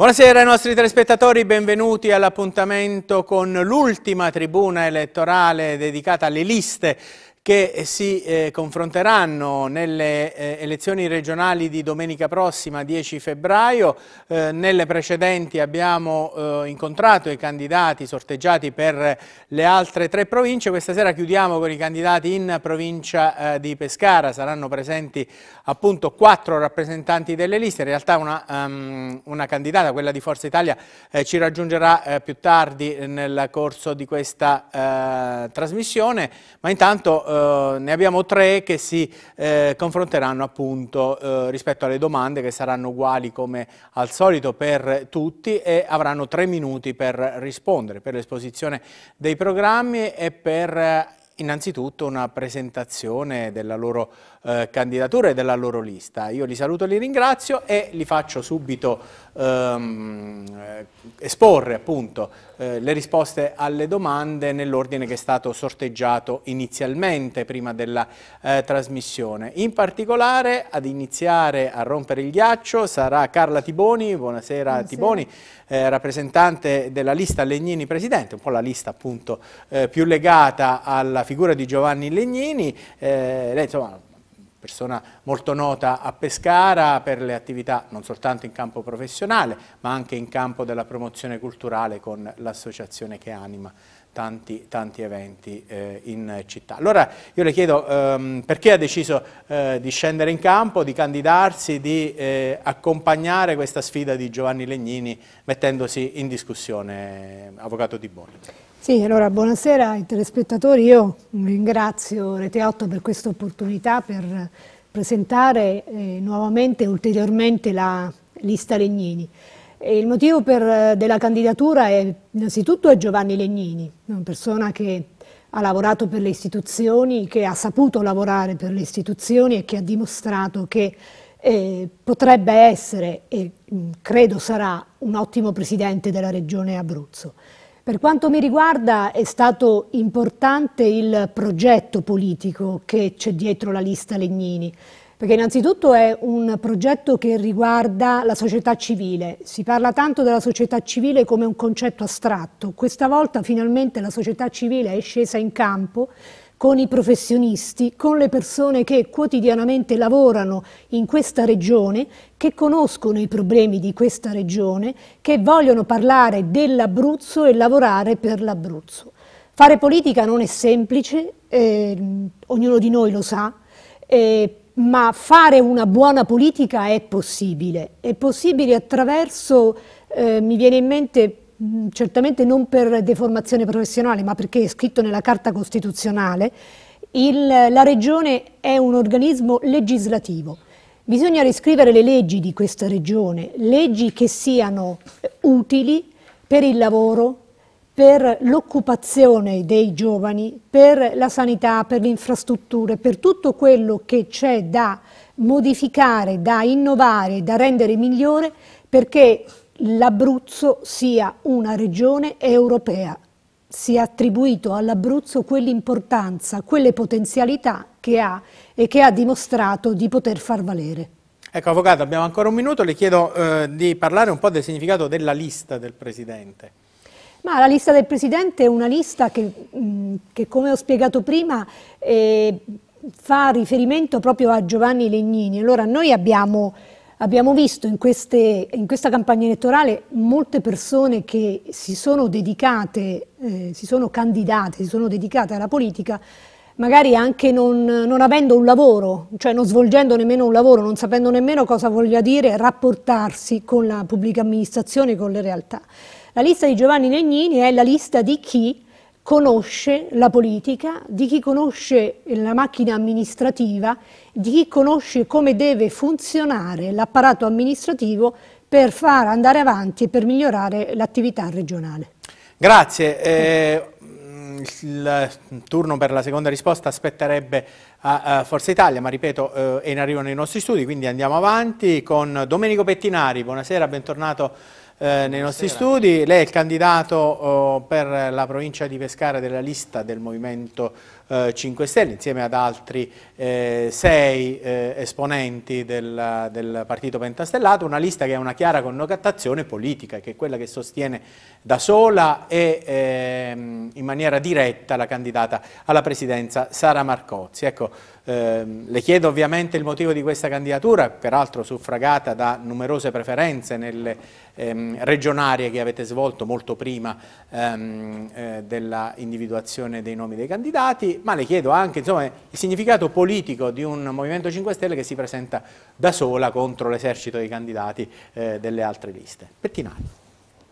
Buonasera ai nostri telespettatori, benvenuti all'appuntamento con l'ultima tribuna elettorale dedicata alle liste che eh, si eh, confronteranno nelle eh, elezioni regionali di domenica prossima 10 febbraio. Eh, nelle precedenti abbiamo eh, incontrato i candidati sorteggiati per le altre tre province. Questa sera chiudiamo con i candidati in provincia eh, di Pescara. Saranno presenti appunto quattro rappresentanti delle liste. In realtà una, um, una candidata, quella di Forza Italia, ci raggiungerà più tardi nel corso di questa trasmissione. Ma intanto eh, ne abbiamo tre che si eh, confronteranno appunto eh, rispetto alle domande che saranno uguali come al solito per tutti e avranno tre minuti per rispondere, per l'esposizione dei programmi e per eh, innanzitutto una presentazione della loro eh, candidatura e della loro lista. Io li saluto li ringrazio e li faccio subito ehm, eh, esporre appunto eh, le risposte alle domande nell'ordine che è stato sorteggiato inizialmente prima della eh, trasmissione. In particolare ad iniziare a rompere il ghiaccio sarà Carla Tiboni, buonasera, buonasera. Tiboni, eh, rappresentante della lista Legnini Presidente, un po' la lista appunto eh, più legata alla figura di Giovanni Legnini, eh, lei insomma persona molto nota a Pescara per le attività non soltanto in campo professionale ma anche in campo della promozione culturale con l'associazione che anima tanti, tanti eventi eh, in città. Allora io le chiedo ehm, perché ha deciso eh, di scendere in campo, di candidarsi, di eh, accompagnare questa sfida di Giovanni Legnini mettendosi in discussione, Avvocato Di Boni. Sì, allora buonasera ai telespettatori, io ringrazio Rete 8 per questa opportunità per presentare eh, nuovamente e ulteriormente la lista Legnini. E il motivo per, eh, della candidatura è innanzitutto è Giovanni Legnini, una persona che ha lavorato per le istituzioni, che ha saputo lavorare per le istituzioni e che ha dimostrato che eh, potrebbe essere e mm, credo sarà un ottimo presidente della regione Abruzzo. Per quanto mi riguarda è stato importante il progetto politico che c'è dietro la lista Legnini, perché innanzitutto è un progetto che riguarda la società civile. Si parla tanto della società civile come un concetto astratto. Questa volta finalmente la società civile è scesa in campo con i professionisti, con le persone che quotidianamente lavorano in questa regione, che conoscono i problemi di questa regione, che vogliono parlare dell'Abruzzo e lavorare per l'Abruzzo. Fare politica non è semplice, eh, ognuno di noi lo sa, eh, ma fare una buona politica è possibile, è possibile attraverso, eh, mi viene in mente mm, certamente non per deformazione professionale, ma perché è scritto nella Carta Costituzionale, il, la Regione è un organismo legislativo. Bisogna riscrivere le leggi di questa Regione, leggi che siano utili per il lavoro, per l'occupazione dei giovani, per la sanità, per le infrastrutture, per tutto quello che c'è da modificare, da innovare, da rendere migliore perché l'Abruzzo sia una regione europea. Si è attribuito all'Abruzzo quell'importanza, quelle potenzialità che ha e che ha dimostrato di poter far valere. Ecco, Avvocato, abbiamo ancora un minuto, le chiedo eh, di parlare un po' del significato della lista del Presidente. Ma la lista del Presidente è una lista che, mm, che come ho spiegato prima, eh, fa riferimento proprio a Giovanni Legnini. Allora noi abbiamo, abbiamo visto in, queste, in, questa campagna elettorale molte persone che si sono dedicate, eh, si sono candidate, si sono dedicate alla politica, magari anche non, non, avendo un lavoro, cioè non svolgendo nemmeno un lavoro, non sapendo nemmeno cosa voglia dire rapportarsi con la pubblica amministrazione, con le realtà. La lista di Giovanni Legnini è la lista di chi conosce la politica, di chi conosce la macchina amministrativa, di chi conosce come deve funzionare l'apparato amministrativo per far andare avanti e per migliorare l'attività regionale. Grazie. Eh, il turno per la seconda risposta aspetterebbe a Forza Italia, ma ripeto, eh, è in arrivo nei nostri studi, quindi andiamo avanti con Domenico Pettinari. Buonasera, bentornato eh, nei nostri Buonasera. studi. Lei è il candidato oh, per la provincia di Pescara della lista del Movimento eh, 5 Stelle, insieme ad altri eh, sei eh, esponenti del, del, Partito Pentastellato, una lista che ha una chiara connotazione politica, che è quella che sostiene da sola e ehm, in maniera diretta la candidata alla presidenza Sara Marcozzi. Ecco, Ehm, le chiedo ovviamente il motivo di questa candidatura, peraltro suffragata da numerose preferenze nelle ehm, regionarie che avete svolto molto prima ehm, eh, dell'individuazione dei nomi dei candidati, ma le chiedo anche insomma, il significato politico di un Movimento 5 Stelle che si presenta da sola contro l'esercito dei candidati eh, delle altre liste. Pettinari.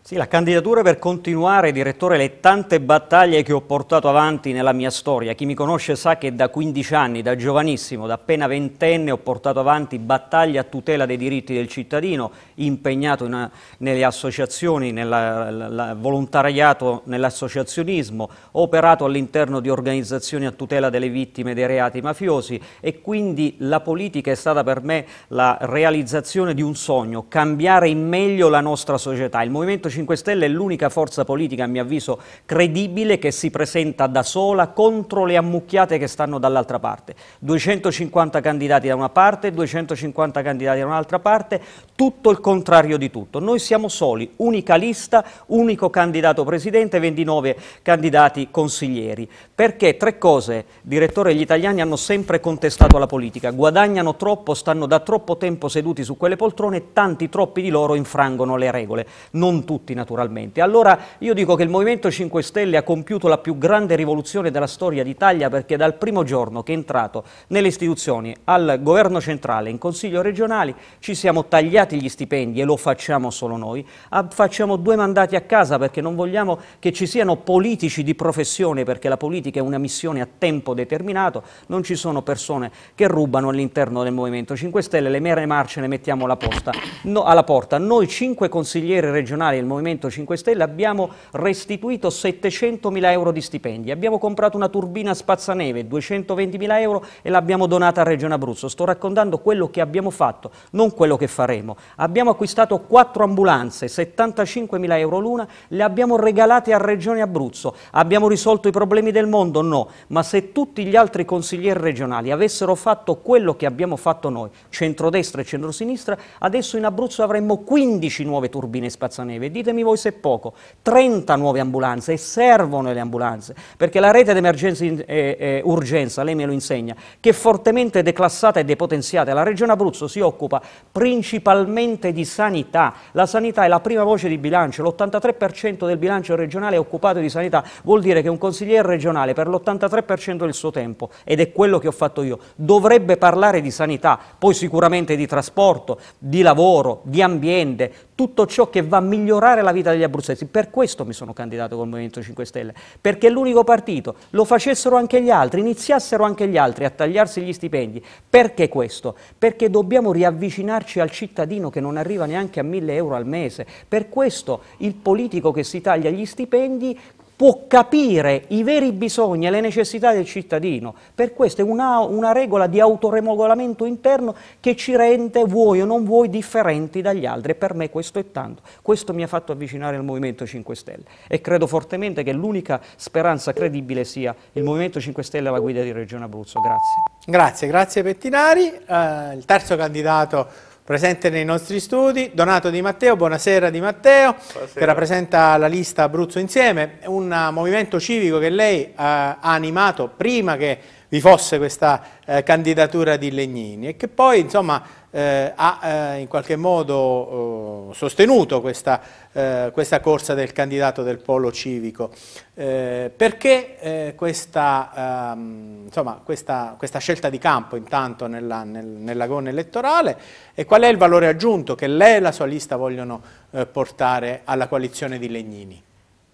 Sì, la candidatura per continuare, direttore, le tante battaglie che ho portato avanti nella mia storia. Chi mi conosce sa che da 15 anni, da giovanissimo, da appena ventenne, ho portato avanti battaglie a tutela dei diritti del cittadino, impegnato in, nelle associazioni, nel volontariato, nell'associazionismo, operato all'interno di organizzazioni a tutela delle vittime dei reati mafiosi e quindi la politica è stata per me la realizzazione di un sogno, cambiare in meglio la nostra società. Il Movimento 5 Stelle è l'unica forza politica, a mio avviso, credibile che si presenta da sola contro le ammucchiate che stanno dall'altra parte. 250 candidati da una parte, 250 candidati da un'altra parte, tutto il contrario di tutto. Noi siamo soli, unica lista, unico candidato presidente, 29 candidati consiglieri. Perché tre cose, direttore, gli italiani hanno sempre contestato la politica, guadagnano troppo, stanno da troppo tempo seduti su quelle poltrone, e tanti troppi di loro infrangono le regole, non tutti tutti naturalmente. Allora io dico che il Movimento 5 Stelle ha compiuto la più grande rivoluzione della storia d'Italia perché dal primo giorno che è entrato nelle istituzioni, al governo centrale, in consiglio regionale ci siamo tagliati gli stipendi e lo facciamo solo noi, ah, facciamo due mandati a casa perché non vogliamo che ci siano politici di professione perché la politica è una missione a tempo determinato, non ci sono persone che rubano all'interno del Movimento 5 Stelle, le mere marce le mettiamo alla, posta, no, alla porta. Noi cinque consiglieri regionali del Movimento Movimento 5 Stelle abbiamo restituito 700 mila euro di stipendi, abbiamo comprato una turbina spazzaneve, 220 mila euro e l'abbiamo donata a Regione Abruzzo. Sto raccontando quello che abbiamo fatto, non quello che faremo. Abbiamo acquistato quattro ambulanze, 75 mila euro l'una, le abbiamo regalate a Regione Abruzzo. Abbiamo risolto i problemi del mondo? No, ma se tutti gli altri consiglieri regionali avessero fatto quello che abbiamo fatto noi, centrodestra e centrosinistra, adesso in Abruzzo avremmo 15 nuove turbine spazzaneve. Dite ditemi voi se è poco, 30 nuove ambulanze e servono le ambulanze, perché la rete d'emergenza e eh, eh, urgenza, lei me lo insegna, che è fortemente declassata e depotenziata, la Regione Abruzzo si occupa principalmente di sanità, la sanità è la prima voce di bilancio, l'83% del bilancio regionale è occupato di sanità, vuol dire che un consigliere regionale per l'83% del suo tempo, ed è quello che ho fatto io, dovrebbe parlare di sanità, poi sicuramente di trasporto, di lavoro, di ambiente, tutto ciò che va a migliorare la vita degli abruzzesi. Per questo mi sono candidato col Movimento 5 Stelle, perché è l'unico partito, lo facessero anche gli altri, iniziassero anche gli altri a tagliarsi gli stipendi. Perché questo? Perché dobbiamo riavvicinarci al cittadino che non arriva neanche a 1000 euro al mese. Per questo il politico che si taglia gli stipendi può capire i veri bisogni e le necessità del cittadino. Per questo è una, una regola di autoremogolamento interno che ci rende, vuoi o non vuoi, differenti dagli altri. E per me questo è tanto. Questo mi ha fatto avvicinare al Movimento 5 Stelle e credo fortemente che l'unica speranza credibile sia il Movimento 5 Stelle alla guida di Regione Abruzzo. Grazie. Grazie, grazie Pettinari. Eh, il terzo candidato presente nei nostri studi, Donato Di Matteo, buonasera Di Matteo, buonasera. che rappresenta la lista Abruzzo Insieme, un movimento civico che lei eh, ha animato prima che vi fosse questa eh, candidatura di Legnini e che poi insomma, eh, ha eh, in qualche modo oh, sostenuto questa, eh, questa, corsa del candidato del polo civico. Eh, perché eh, questa, ehm, insomma, questa, questa, scelta di campo intanto nella, nel, nell'agone elettorale e qual è il valore aggiunto che lei e la sua lista vogliono portare alla coalizione di Legnini?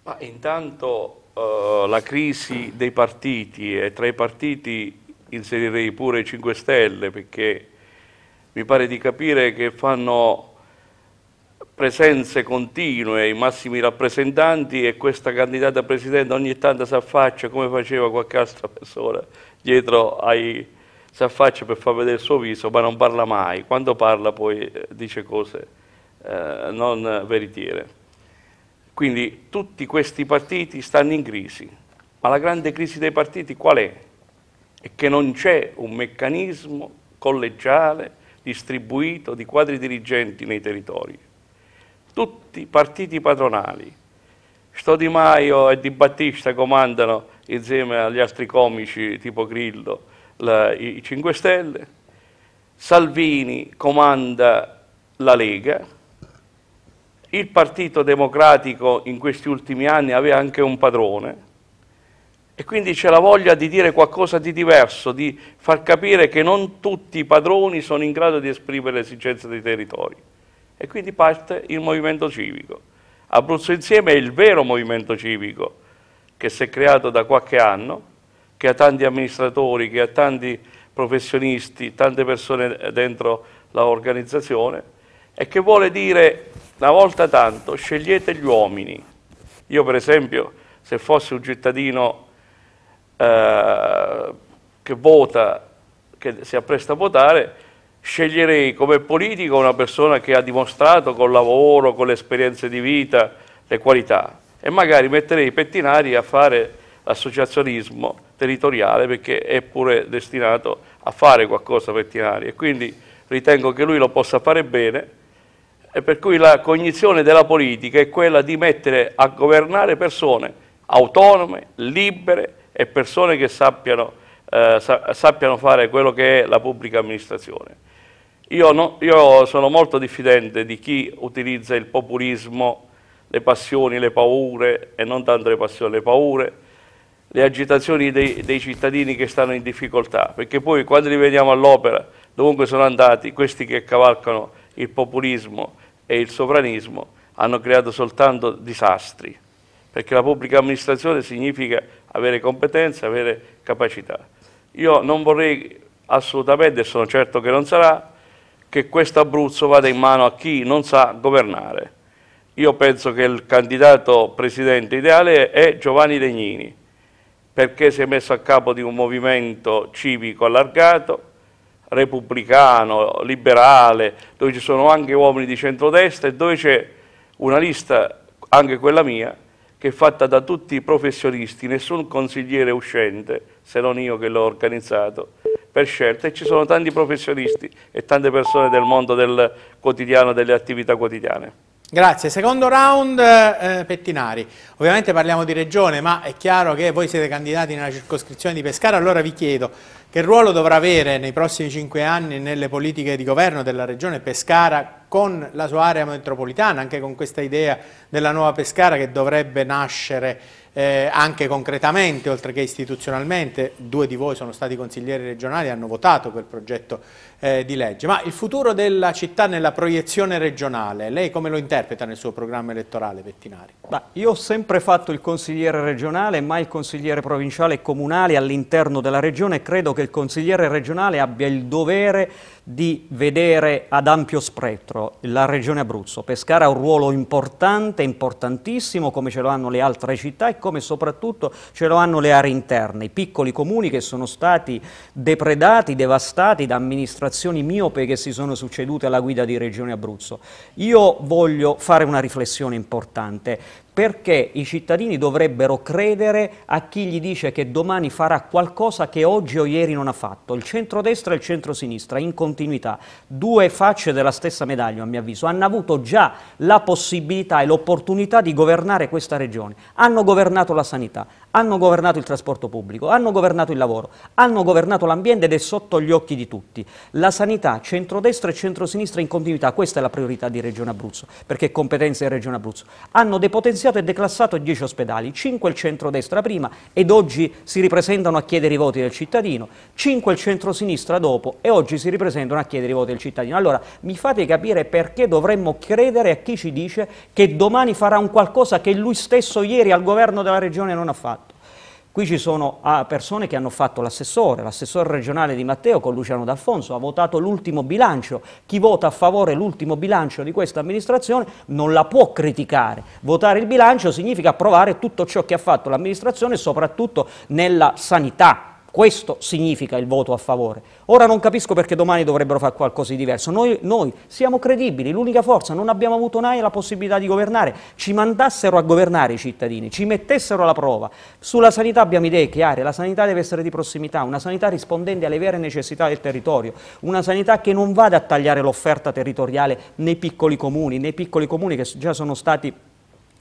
Ma intanto eh, la crisi dei partiti e tra i partiti inserirei pure i 5 Stelle perché mi pare di capire che fanno presenze continue, i massimi rappresentanti e questa candidata presidente ogni tanto si affaccia come faceva qualche altra persona dietro ai si affaccia per far vedere il suo viso ma non parla mai, quando parla poi eh, dice cose eh, non veritiere. Quindi tutti questi partiti stanno in crisi, ma la grande crisi dei partiti qual è? È che non c'è un meccanismo collegiale distribuito di quadri dirigenti nei territori. Tutti i partiti padronali, Sto Di Maio e Di Battista comandano insieme agli altri comici tipo Grillo la, i 5 Stelle, Salvini comanda la Lega, il Partito Democratico in questi ultimi anni aveva anche un padrone e quindi c'è la voglia di dire qualcosa di diverso, di far capire che non tutti i padroni sono in grado di esprimere le esigenze dei territori. E quindi parte il movimento civico. Abruzzo Insieme è il vero movimento civico che si è creato da qualche anno, che ha tanti amministratori, che ha tanti professionisti, tante persone dentro l'organizzazione e che vuole dire una volta tanto scegliete gli uomini. Io per esempio, se fossi un cittadino eh, che vota, che si appresta a votare, sceglierei come politico una persona che ha dimostrato col lavoro, con le esperienze di vita, le qualità e magari metterei i pettinari a fare l'associazionismo territoriale perché è pure destinato a fare qualcosa pettinari e quindi ritengo che lui lo possa fare bene e per cui la cognizione della politica è quella di mettere a governare persone autonome, libere e persone che sappiano, eh, sappiano fare quello che è la pubblica amministrazione. Io, no, io sono molto diffidente di chi utilizza il populismo, le passioni, le paure, e non tanto le passioni, le paure, le agitazioni dei, dei, cittadini che stanno in difficoltà, perché poi quando li vediamo all'opera, dovunque sono andati, questi che cavalcano il populismo, e il sovranismo hanno creato soltanto disastri, perché la pubblica amministrazione significa avere competenze, avere capacità. Io non vorrei assolutamente, e sono certo che non sarà, che questo Abruzzo vada in mano a chi non sa governare. Io penso che il candidato presidente ideale è Giovanni Legnini, perché si è messo a capo di un movimento civico allargato, repubblicano, liberale, dove ci sono anche uomini di centrodestra e dove c'è una lista, anche quella mia, che è fatta da tutti i professionisti, nessun consigliere uscente, se non io che l'ho organizzato, per scelta, e ci sono tanti professionisti e tante persone del mondo del quotidiano, delle attività quotidiane. Grazie, secondo round eh, Pettinari. Ovviamente parliamo di regione, ma è chiaro che voi siete candidati nella circoscrizione di Pescara, allora vi chiedo che ruolo dovrà avere nei prossimi cinque anni nelle politiche di governo della regione Pescara con la sua area metropolitana, anche con questa idea della nuova Pescara che dovrebbe nascere eh, anche concretamente, oltre che istituzionalmente, due di voi sono stati consiglieri regionali e hanno votato quel progetto eh, di legge, ma il futuro della città nella proiezione regionale, lei come lo interpreta nel suo programma elettorale Pettinari? Beh, io ho sempre fatto il consigliere regionale, mai il consigliere provinciale e comunale all'interno della regione e credo che il consigliere regionale abbia il dovere di vedere ad ampio spettro la regione Abruzzo. Pescara ha un ruolo importante, importantissimo, come ce lo hanno le altre città e come soprattutto ce lo hanno le aree interne, i piccoli comuni che sono stati depredati, devastati da amministrazioni miope che si sono succedute alla guida di Regione Abruzzo. Io voglio fare una riflessione importante perché i cittadini dovrebbero credere a chi gli dice che domani farà qualcosa che oggi o ieri non ha fatto. Il centrodestra e il centrosinistra in continuità, due facce della stessa medaglia a mio avviso, hanno avuto già la possibilità e l'opportunità di governare questa regione. Hanno governato la sanità, hanno governato il trasporto pubblico, hanno governato il lavoro, hanno governato l'ambiente ed è sotto gli occhi di tutti. La sanità, centrodestra e centrosinistra in continuità, questa è la priorità di Regione Abruzzo, perché è competenza di Regione Abruzzo. Hanno depotenziato e declassato 10 ospedali, 5 il centrodestra prima ed oggi si ripresentano a chiedere i voti del cittadino, 5 il centrosinistra dopo e oggi si ripresentano a chiedere i voti del cittadino. Allora, mi fate capire perché dovremmo credere a chi ci dice che domani farà un qualcosa che lui stesso ieri al governo della Regione non ha fatto. Qui ci sono ah, persone che hanno fatto l'assessore, l'assessore regionale di Matteo con Luciano D'Alfonso, ha votato l'ultimo bilancio. Chi vota a favore l'ultimo bilancio di questa amministrazione non la può criticare. Votare il bilancio significa approvare tutto ciò che ha fatto l'amministrazione, soprattutto nella sanità questo significa il voto a favore. Ora non capisco perché domani dovrebbero fare qualcosa di diverso. Noi, noi siamo credibili, l'unica forza, non abbiamo avuto mai la possibilità di governare. Ci mandassero a governare i cittadini, ci mettessero alla prova. Sulla sanità abbiamo idee chiare, la sanità deve essere di prossimità, una sanità rispondente alle vere necessità del territorio, una sanità che non vada a tagliare l'offerta territoriale nei piccoli comuni, nei piccoli comuni che già sono stati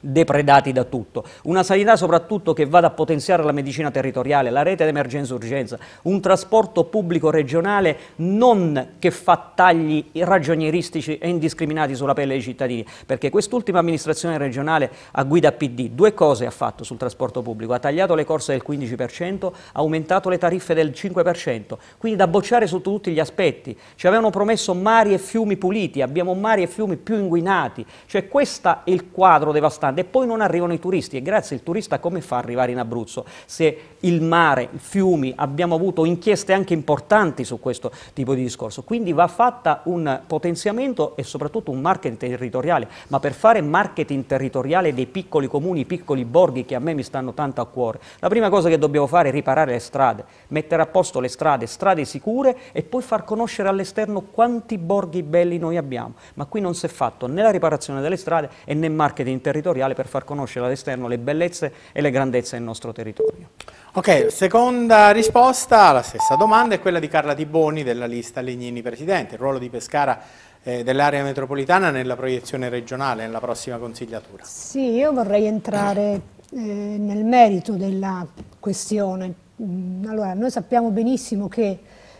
depredati da tutto. Una sanità soprattutto che vada a potenziare la medicina territoriale, la rete d'emergenza-urgenza, un trasporto pubblico regionale non che fa tagli ragionieristici e indiscriminati sulla pelle dei cittadini, perché quest'ultima amministrazione regionale a guida PD due cose ha fatto sul trasporto pubblico, ha tagliato le corse del 15%, ha aumentato le tariffe del 5%, quindi da bocciare sotto tutti gli aspetti. Ci avevano promesso mari e fiumi puliti, abbiamo mari e fiumi più inguinati, cioè questo è il quadro devastante grande e poi non arrivano i turisti e grazie al turista come fa ad arrivare in Abruzzo? Se il mare, i fiumi, abbiamo avuto inchieste anche importanti su questo tipo di discorso, quindi va fatta un potenziamento e soprattutto un marketing territoriale, ma per fare marketing territoriale dei piccoli comuni, piccoli borghi che a me mi stanno tanto a cuore, la prima cosa che dobbiamo fare è riparare le strade, mettere a posto le strade, strade sicure e poi far conoscere all'esterno quanti borghi belli noi abbiamo, ma qui non si è fatto né la riparazione delle strade e né marketing territoriale territoriale per far conoscere all'esterno le bellezze e le grandezze del nostro territorio. Ok, seconda risposta alla stessa domanda è quella di Carla Tiboni della lista Legnini Presidente, il ruolo di Pescara eh, dell'area metropolitana nella proiezione regionale, nella prossima consigliatura. Sì, io vorrei entrare eh, nel merito della questione. Mm, allora, noi sappiamo benissimo che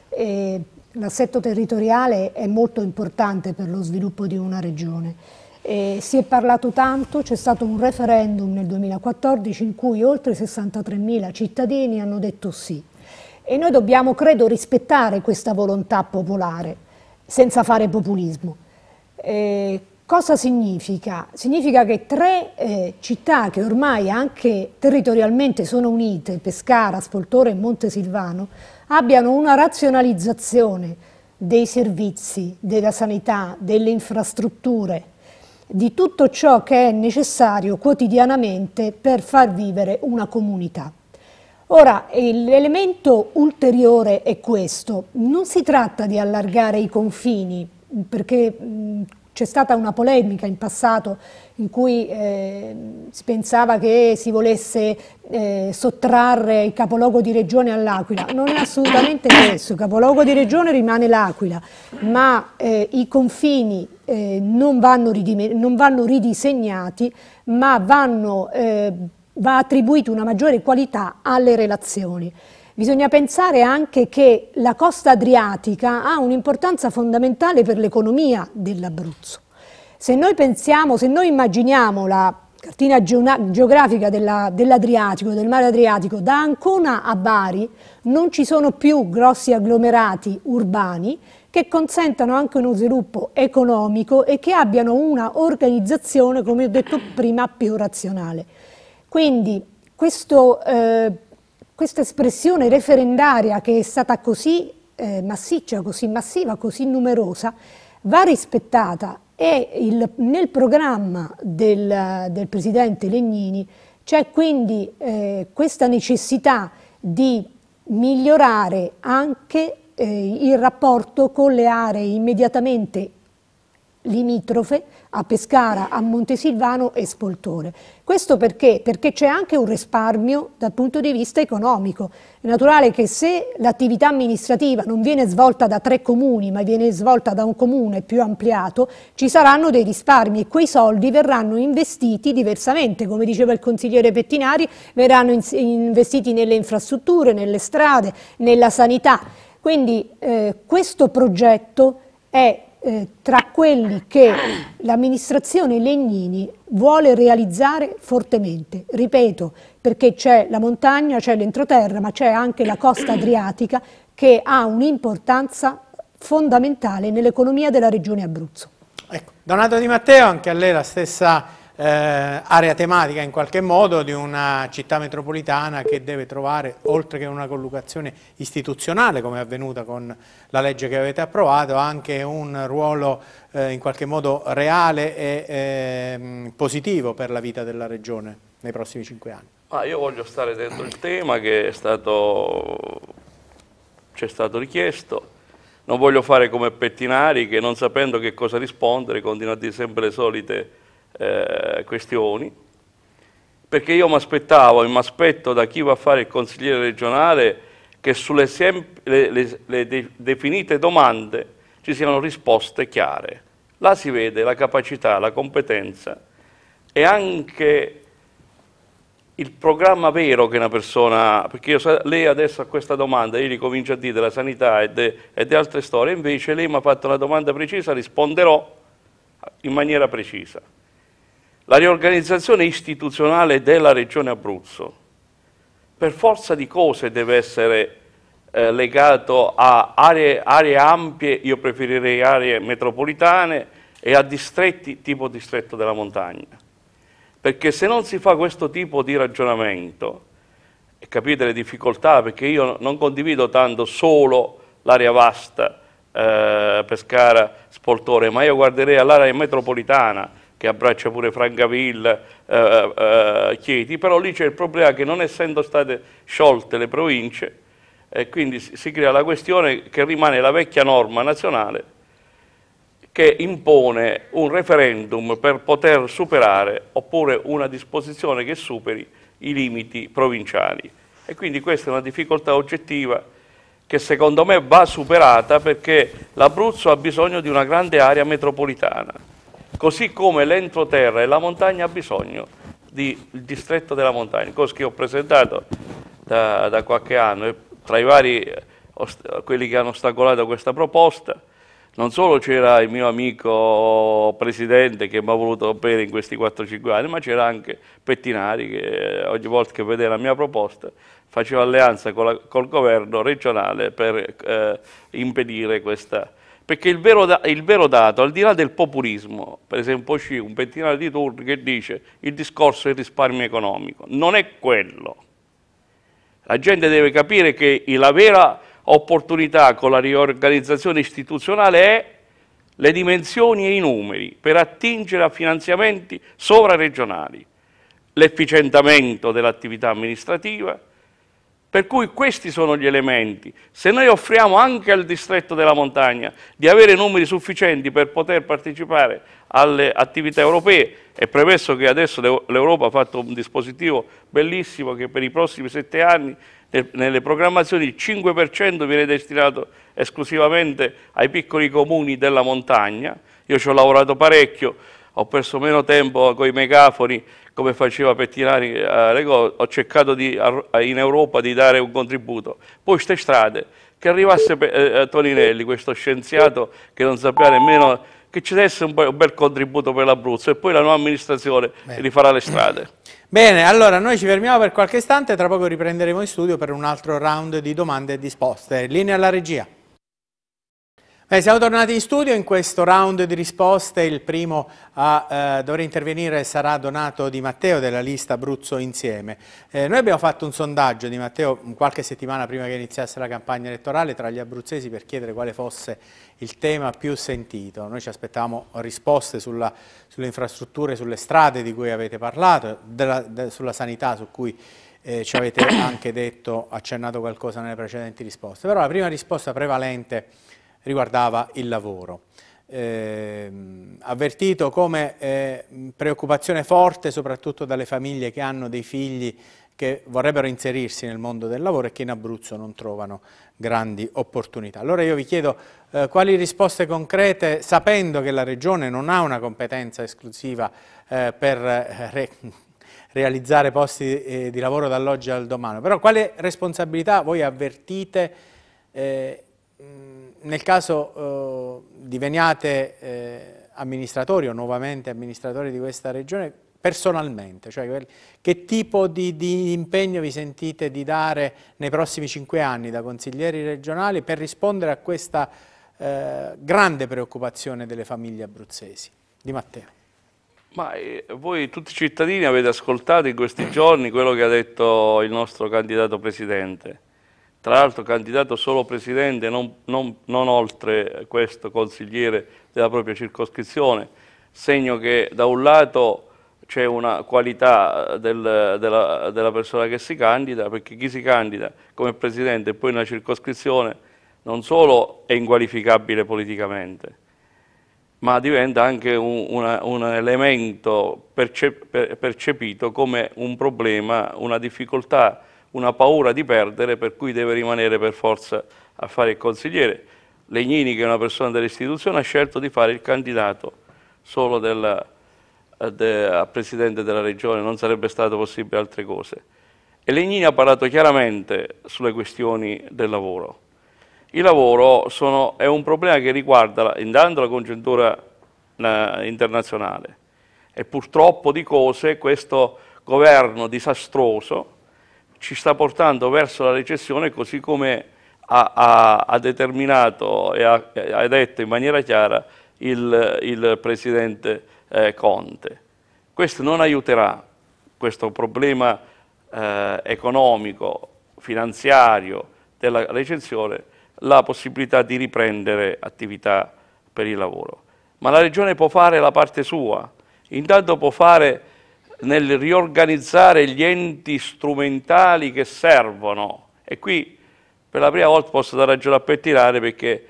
eh, l'assetto territoriale è molto importante per lo sviluppo di una regione eh, si è parlato tanto, c'è stato un referendum nel 2014 in cui oltre 63.000 cittadini hanno detto sì. E noi dobbiamo, credo, rispettare questa volontà popolare senza fare populismo. Eh, cosa significa? Significa che tre eh, città che ormai anche territorialmente sono unite, Pescara, Spoltore e Montesilvano, abbiano una razionalizzazione dei servizi, della sanità, delle infrastrutture, di tutto ciò che è necessario quotidianamente per far vivere una comunità. Ora, l'elemento ulteriore è questo, non si tratta di allargare i confini, perché mm, c'è stata una polemica in passato in cui eh, si pensava che si volesse eh, sottrarre il capoluogo di regione all'Aquila. Non è assolutamente questo, il capoluogo di regione rimane l'Aquila, ma eh, i confini eh, non, vanno non, vanno ridisegnati, ma vanno, eh, va attribuita una maggiore qualità alle relazioni. Bisogna pensare anche che la costa adriatica ha un'importanza fondamentale per l'economia dell'Abruzzo. Se noi pensiamo, se noi immaginiamo la cartina geografica dell'Adriatico, dell del mare Adriatico, da Ancona a Bari non ci sono più grossi agglomerati urbani, che consentano anche uno sviluppo economico e che abbiano una organizzazione, come ho detto prima, più razionale. Quindi questo, eh, questa espressione referendaria che è stata così eh, massiccia, così massiva, così numerosa, va rispettata e il, nel programma del, del Presidente Legnini c'è quindi eh, questa necessità di migliorare anche eh, il rapporto con le aree immediatamente limitrofe a Pescara, a Montesilvano e Spoltore. Questo perché? Perché c'è anche un risparmio dal punto di vista economico. È naturale che se l'attività amministrativa non viene svolta da tre comuni, ma viene svolta da un comune più ampliato, ci saranno dei risparmi e quei soldi verranno investiti diversamente. Come diceva il consigliere Pettinari, verranno in investiti nelle infrastrutture, nelle strade, nella sanità. Quindi eh, questo progetto è eh, tra quelli che l'amministrazione Legnini vuole realizzare fortemente, ripeto, perché c'è la montagna, c'è l'entroterra, ma c'è anche la costa adriatica che ha un'importanza fondamentale nell'economia della regione Abruzzo. Ecco, Donato Di Matteo, anche a lei la stessa eh, area tematica in qualche modo di una città metropolitana che deve trovare, oltre che una collocazione istituzionale come è avvenuta con la legge che avete approvato, anche un ruolo eh, in qualche modo reale e eh, positivo per la vita della Regione nei prossimi cinque anni. Ah, io voglio stare dentro il tema che è stato, ci è stato richiesto, non voglio fare come Pettinari che non sapendo che cosa rispondere continua a dire sempre le solite eh, questioni, perché io mi aspettavo e mi aspetto da chi va a fare il consigliere regionale che sulle le, le, le de definite domande ci siano risposte chiare. Là si vede la capacità, la competenza e anche il programma vero che una persona ha, perché io, lei adesso a questa domanda, io ricomincio a dire della sanità e, de, e di altre storie, invece lei mi ha fatto una domanda precisa, risponderò in maniera precisa la riorganizzazione istituzionale della Regione Abruzzo per forza di cose deve essere eh, legato a aree, aree, ampie, io preferirei aree metropolitane e a distretti tipo distretto della montagna. Perché se non si fa questo tipo di ragionamento, e capite le difficoltà, perché io non condivido tanto solo l'area vasta, eh, Pescara, Spoltore, ma io guarderei all'area metropolitana, che abbraccia pure Francavilla, eh, eh, eh, Chieti, però lì c'è il problema che non essendo state sciolte le province, eh, quindi si, si crea la questione che rimane la vecchia norma nazionale che impone un referendum per poter superare oppure una disposizione che superi i limiti provinciali. E quindi questa è una difficoltà oggettiva che secondo me va superata perché l'Abruzzo ha bisogno di una grande area metropolitana così come l'entroterra e la montagna ha bisogno del distretto della montagna, cosa che ho presentato da, da qualche anno. E tra i vari, eh, quelli che hanno ostacolato questa proposta, non solo c'era il mio amico presidente che mi ha voluto bene in questi 4-5 anni, ma c'era anche Pettinari che eh, ogni volta che vedeva la mia proposta faceva alleanza la, col governo regionale per eh, impedire questa perché il vero, il vero, dato, al di là del populismo, per esempio c'è un pettinaio di turni che dice il discorso del risparmio economico, non è quello. La gente deve capire che la vera opportunità con la riorganizzazione istituzionale è le dimensioni e i numeri per attingere a finanziamenti sovraregionali, l'efficientamento dell'attività amministrativa, per cui questi sono gli elementi. Se noi offriamo anche al distretto della montagna di avere numeri sufficienti per poter partecipare alle attività europee, è premesso che adesso l'Europa ha fatto un dispositivo bellissimo che per i prossimi sette anni nelle programmazioni il 5% viene destinato esclusivamente ai piccoli comuni della montagna. Io ci ho lavorato parecchio, ho perso meno tempo con i megafoni come faceva Pettinari a eh, Regò, ho cercato di, in Europa di dare un contributo. Poi queste strade, che arrivasse eh, eh, Toninelli, questo scienziato che non sapeva nemmeno che ci desse un, un bel contributo per l'Abruzzo e poi la nuova amministrazione Bene. rifarà le strade. Bene, allora noi ci fermiamo per qualche istante, tra poco riprenderemo in studio per un altro round di domande e risposte. Linea alla regia. Beh, siamo tornati in studio in questo round di risposte, il primo a eh, dover intervenire sarà Donato Di Matteo della lista Abruzzo Insieme. Eh, noi abbiamo fatto un sondaggio di Matteo qualche settimana prima che iniziasse la campagna elettorale tra gli abruzzesi per chiedere quale fosse il tema più sentito. Noi ci aspettavamo risposte sulla, sulle infrastrutture, sulle strade di cui avete parlato, della, de, sulla sanità su cui eh, ci avete anche detto, accennato qualcosa nelle precedenti risposte. Però la prima risposta prevalente è riguardava il lavoro. Eh, avvertito come eh, preoccupazione forte soprattutto dalle famiglie che hanno dei figli che vorrebbero inserirsi nel mondo del lavoro e che in Abruzzo non trovano grandi opportunità. Allora io vi chiedo eh, quali risposte concrete, sapendo che la Regione non ha una competenza esclusiva eh, per eh, re realizzare posti eh, di lavoro dall'oggi al domani, però quale responsabilità voi avvertite mh, nel caso eh, diveniate eh, amministratori o nuovamente amministratori di questa regione, personalmente, cioè che tipo di, di, impegno vi sentite di dare nei prossimi cinque anni da consiglieri regionali per rispondere a questa eh, grande preoccupazione delle famiglie abruzzesi? Di Matteo. Ma eh, voi tutti i cittadini avete ascoltato in questi giorni quello che ha detto il nostro candidato presidente tra l'altro candidato solo presidente, non, non, non, oltre questo consigliere della propria circoscrizione, segno che da un lato c'è una qualità del, della, della, persona che si candida, perché chi si candida come presidente e poi nella circoscrizione non solo è inqualificabile politicamente, ma diventa anche un, una, un elemento percep, percepito come un problema, una difficoltà una paura di perdere per cui deve rimanere per forza a fare il consigliere. Legnini, che è una persona dell'istituzione, ha scelto di fare il candidato solo della, eh, de, a Presidente della Regione, non sarebbe stato possibile altre cose. E Legnini ha parlato chiaramente sulle questioni del lavoro. Il lavoro sono, è un problema che riguarda intanto la congiuntura internazionale e purtroppo di cose questo governo disastroso ci sta portando verso la recessione così come ha, ha, ha determinato e ha, ha, detto in maniera chiara il, il Presidente eh, Conte. Questo non aiuterà questo problema eh, economico, finanziario della recessione, la possibilità di riprendere attività per il lavoro. Ma la Regione può fare la parte sua, intanto può fare nel riorganizzare gli enti strumentali che servono. E qui per la prima volta posso dare ragione a Pettinare perché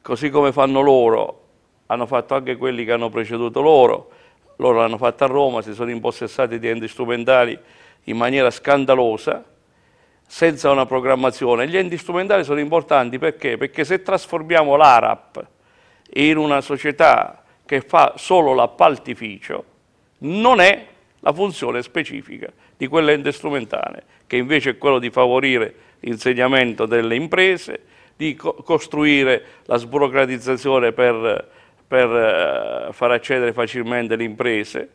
così come fanno loro, hanno fatto anche quelli che hanno preceduto loro, loro l'hanno fatto a Roma, si sono impossessati di enti strumentali in maniera scandalosa, senza una programmazione. Gli enti strumentali sono importanti perché? Perché se trasformiamo l'ARAP in una società che fa solo l'appaltificio, non è la funzione specifica di quell'ente strumentale, che invece è quello di favorire l'insegnamento delle imprese, di co costruire la sburocratizzazione per, per eh, far accedere facilmente le imprese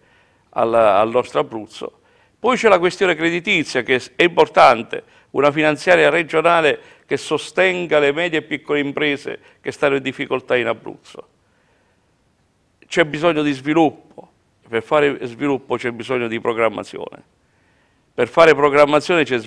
alla, al nostro Abruzzo. Poi c'è la questione creditizia che è importante, una finanziaria regionale che sostenga le medie e piccole imprese che stanno in difficoltà in Abruzzo. C'è bisogno di sviluppo, per fare sviluppo c'è bisogno di programmazione. Per fare programmazione c'è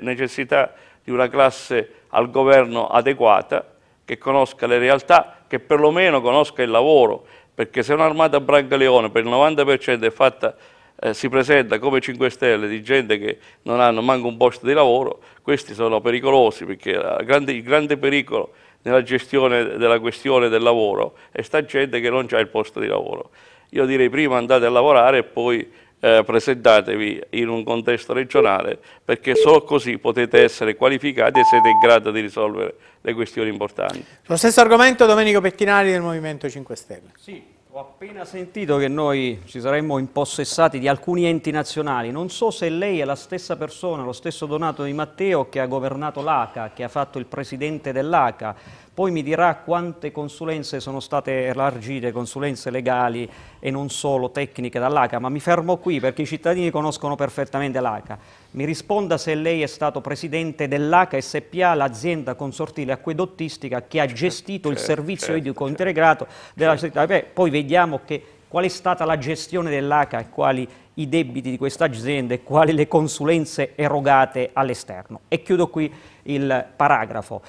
necessità di una classe al governo adeguata che conosca le realtà, che perlomeno conosca il lavoro, perché se un'armata branca leone per il 90% è fatta, eh, si presenta come 5 Stelle di gente che non hanno manco un posto di lavoro, questi sono pericolosi perché grande, il grande pericolo nella gestione della questione del lavoro è sta gente che non ha il posto di lavoro io direi prima andate a lavorare e poi eh, presentatevi in un contesto regionale perché solo così potete essere qualificati e siete in grado di risolvere le questioni importanti. Lo stesso argomento Domenico Pettinari del Movimento 5 Stelle. Sì, ho appena sentito che noi ci saremmo impossessati di alcuni enti nazionali, non so se lei è la stessa persona, lo stesso Donato Di Matteo che ha governato l'ACA, che ha fatto il presidente dell'ACA, poi mi dirà quante consulenze sono state elargite, consulenze legali e non solo tecniche dall'ACA, ma mi fermo qui perché i cittadini conoscono perfettamente l'ACA. Mi risponda se lei è stato presidente dell'ACA SPA, l'azienda consortile acquedottistica che ha gestito il certo, servizio certo, idrico certo. integrato della città. Beh, poi vediamo che qual è stata la gestione dell'ACA e quali i debiti di questa azienda e quali le consulenze erogate all'esterno. E chiudo qui il paragrafo.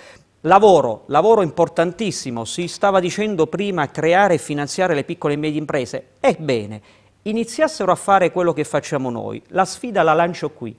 Lavoro, lavoro importantissimo, si stava dicendo prima creare e finanziare le piccole e medie imprese. Ebbene, iniziassero a fare quello che facciamo noi. La sfida la lancio qui.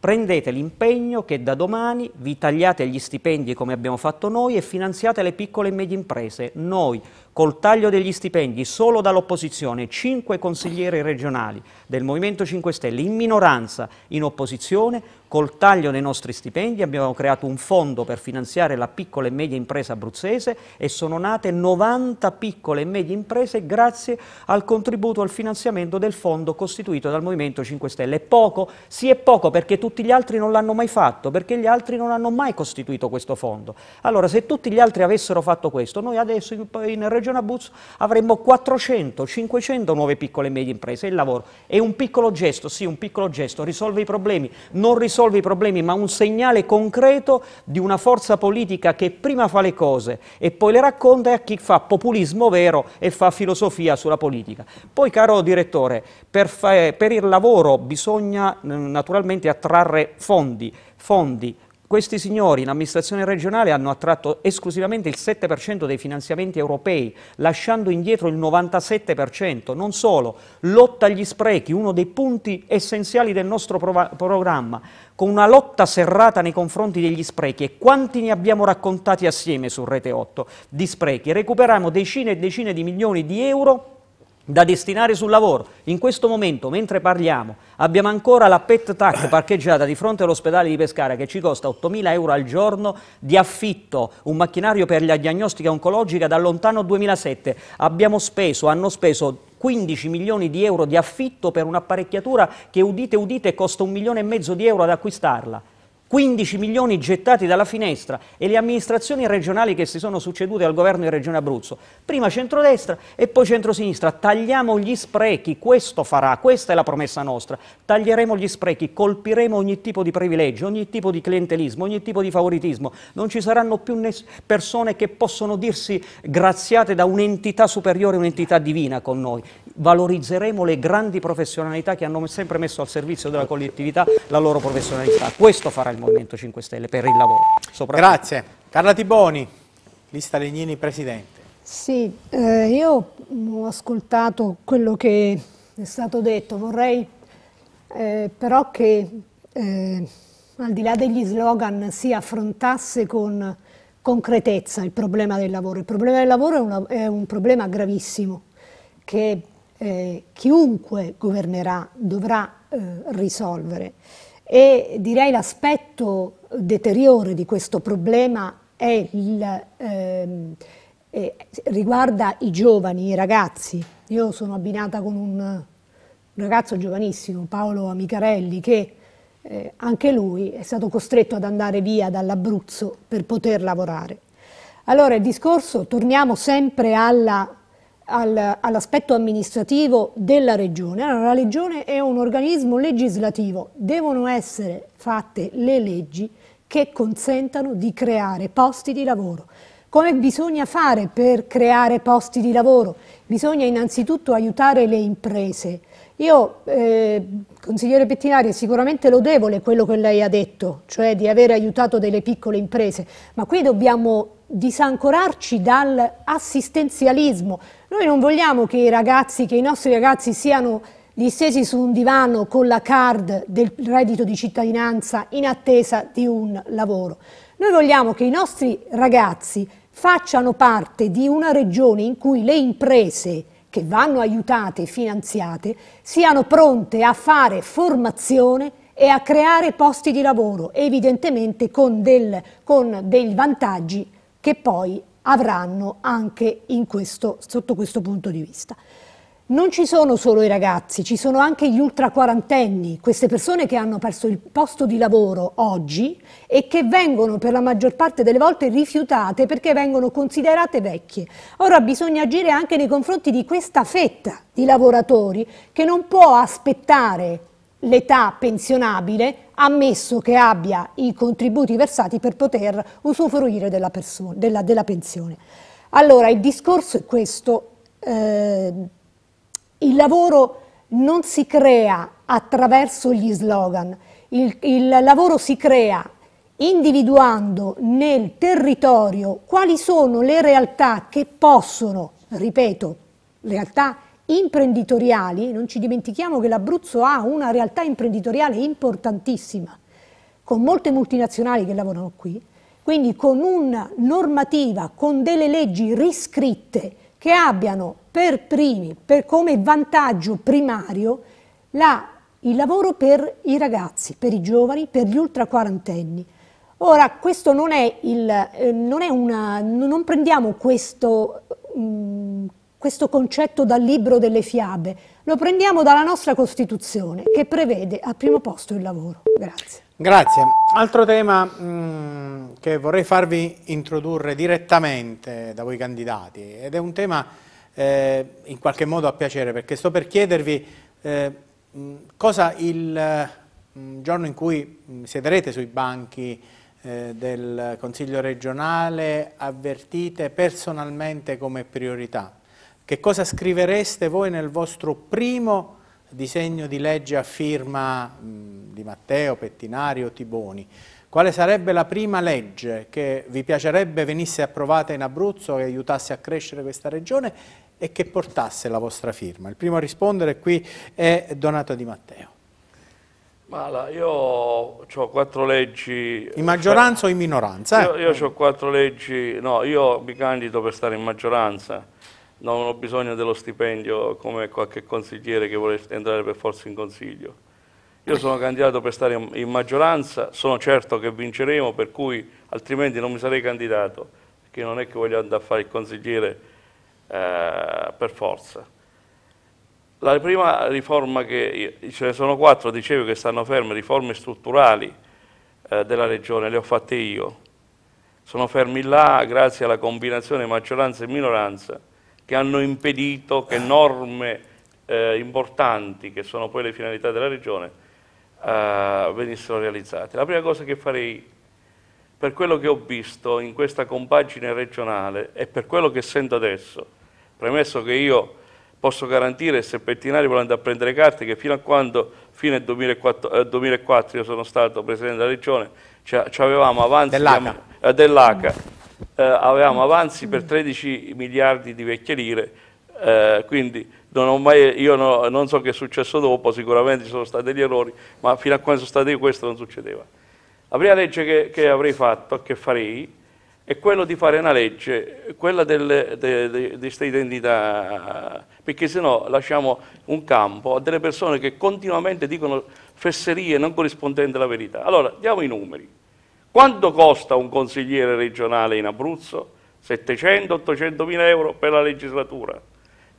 Prendete l'impegno che da domani vi tagliate gli stipendi come abbiamo fatto noi e finanziate le piccole e medie imprese. Noi, col taglio degli stipendi solo dall'opposizione, cinque consiglieri regionali del Movimento 5 Stelle in minoranza, in opposizione, col taglio dei nostri stipendi abbiamo creato un fondo per finanziare la piccola e media impresa abruzzese e sono nate 90 piccole e medie imprese grazie al contributo al finanziamento del fondo costituito dal Movimento 5 Stelle. È poco? Sì è poco perché tutti gli altri non l'hanno mai fatto, perché gli altri non hanno mai costituito questo fondo. Allora se tutti gli altri avessero fatto questo, noi adesso in, in regione Regione Abruzzo avremmo 400-500 nuove piccole e medie imprese. il lavoro. È un piccolo gesto, sì, un piccolo gesto, risolve i problemi. Non risolve i problemi, ma un segnale concreto di una forza politica che prima fa le cose e poi le racconta a chi fa populismo vero e fa filosofia sulla politica. Poi, caro direttore, per, per il lavoro bisogna eh, naturalmente attrarre fondi, fondi questi signori in amministrazione regionale hanno attratto esclusivamente il 7% dei finanziamenti europei, lasciando indietro il 97%. Non solo, lotta agli sprechi, uno dei punti essenziali del nostro programma, con una lotta serrata nei confronti degli sprechi. E quanti ne abbiamo raccontati assieme su Rete 8 di sprechi? Recuperiamo decine e decine di milioni di euro da destinare sul lavoro. In questo momento, mentre parliamo, abbiamo ancora la PET TAC parcheggiata di fronte all'ospedale di Pescara che ci costa 8.000 euro al giorno di affitto, un macchinario per la diagnostica oncologica da lontano 2007. Abbiamo speso, hanno speso 15 milioni di euro di affitto per un'apparecchiatura che, udite udite, costa un milione e mezzo di euro ad acquistarla. 15 milioni gettati dalla finestra e le amministrazioni regionali che si sono succedute al governo in Regione Abruzzo, prima centrodestra e poi centrosinistra, tagliamo gli sprechi, questo farà, questa è la promessa nostra, taglieremo gli sprechi, colpiremo ogni tipo di privilegio, ogni tipo di clientelismo, ogni tipo di favoritismo, non ci saranno più persone che possono dirsi graziate da un'entità superiore, un'entità divina con noi, valorizzeremo le grandi professionalità che hanno sempre messo al servizio della collettività la loro professionalità, questo farà il del Movimento 5 Stelle per il lavoro. Grazie. Carla Tiboni, lista Legnini Presidente. Sì, eh, io ho ascoltato quello che è stato detto, vorrei eh, però che eh, al di là degli slogan si affrontasse con concretezza il problema del lavoro. Il problema del lavoro è, una, è un problema gravissimo che eh, chiunque governerà dovrà eh, risolvere. E direi l'aspetto deteriore di questo problema il, ehm, eh, riguarda i giovani, i ragazzi. Io sono abbinata con un, un ragazzo giovanissimo, Paolo Amicarelli, che eh, anche lui è stato costretto ad andare via dall'Abruzzo per poter lavorare. Allora il discorso, torniamo sempre alla al, all'aspetto amministrativo della regione. Allora, la regione è un organismo legislativo, devono essere fatte le leggi che consentano di creare posti di lavoro. Come bisogna fare per creare posti di lavoro? Bisogna innanzitutto aiutare le imprese. Io, eh, consigliere Pettinari, è sicuramente lodevole quello che lei ha detto, cioè di aver aiutato delle piccole imprese, ma qui dobbiamo disancorarci dall'assistenzialismo, noi non vogliamo che i ragazzi, che i nostri ragazzi siano distesi su un divano con la card del reddito di cittadinanza in attesa di un lavoro. Noi vogliamo che i nostri ragazzi facciano parte di una regione in cui le imprese che vanno aiutate e finanziate siano pronte a fare formazione e a creare posti di lavoro, evidentemente con, del, con dei vantaggi che poi avranno anche questo, sotto questo punto di vista. Non ci sono solo i ragazzi, ci sono anche gli ultraquarantenni, queste persone che hanno perso il posto di lavoro oggi e che vengono per la maggior parte delle volte rifiutate perché vengono considerate vecchie. Ora bisogna agire anche nei confronti di questa fetta di lavoratori che non può aspettare l'età pensionabile, ammesso che abbia i contributi versati per poter usufruire della, della, della pensione. Allora, il discorso è questo. Eh, il lavoro non si crea attraverso gli slogan, il, il lavoro si crea individuando nel territorio quali sono le realtà che possono, ripeto, realtà imprenditoriali, non ci dimentichiamo che l'Abruzzo ha una realtà imprenditoriale importantissima, con molte multinazionali che lavorano qui, quindi con una normativa, con delle leggi riscritte che abbiano per primi, per come vantaggio primario, la, il lavoro per i ragazzi, per i giovani, per gli ultra quarantenni. Ora, questo non è il, eh, non è una, non prendiamo questo mh, mm, questo concetto dal libro delle fiabe, lo prendiamo dalla nostra Costituzione che prevede al primo posto il lavoro. Grazie. Grazie. Altro tema mh, mm, che vorrei farvi introdurre direttamente da voi candidati ed è un tema eh, in qualche modo a piacere perché sto per chiedervi eh, mm, cosa il mh, mm, giorno in cui mh, siederete sui banchi eh, del Consiglio regionale avvertite personalmente come priorità che cosa scrivereste voi nel vostro primo disegno di legge a firma mh, mm, di Matteo, Pettinario, Tiboni? Quale sarebbe la prima legge che vi piacerebbe venisse approvata in Abruzzo, e aiutasse a crescere questa regione e che portasse la vostra firma? Il primo a rispondere qui è Donato Di Matteo. Ma io ho quattro leggi... In maggioranza cioè, o in minoranza? Eh? Io, io ho quattro leggi... No, io mi candido per stare in maggioranza non ho bisogno dello stipendio come qualche consigliere che vuole entrare per forza in consiglio. Io sono candidato per stare in maggioranza, sono certo che vinceremo, per cui altrimenti non mi sarei candidato, perché non è che voglio andare a fare il consigliere eh, per forza. La prima riforma che, ce ne sono quattro, dicevo che stanno ferme, riforme strutturali eh, della Regione, le ho fatte io. Sono fermi là grazie alla combinazione maggioranza e minoranza che hanno impedito che norme eh, importanti, che sono poi le finalità della Regione, eh, venissero realizzate. La prima cosa che farei, per quello che ho visto in questa compagine regionale e per quello che sento adesso, premesso che io posso garantire se Pettinari vuole andare a prendere carte che fino a quando, fine 2004, eh, 2004 io sono stato Presidente della Regione, ci avevamo avanti dell'ACA, eh, eh, avevamo avanzi per 13 miliardi di vecchie lire, eh, quindi non mai, io no, non so che è successo dopo, sicuramente ci sono stati degli errori, ma fino a quando sono stati io questo non succedeva. La prima legge che, che, avrei fatto, che farei, è quella di fare una legge, quella delle, de, di questa identità, perché se no lasciamo un campo a delle persone che continuamente dicono fesserie non corrispondenti alla verità. Allora, diamo i numeri. Quanto costa un consigliere regionale in Abruzzo? 700-800 mila euro per la legislatura.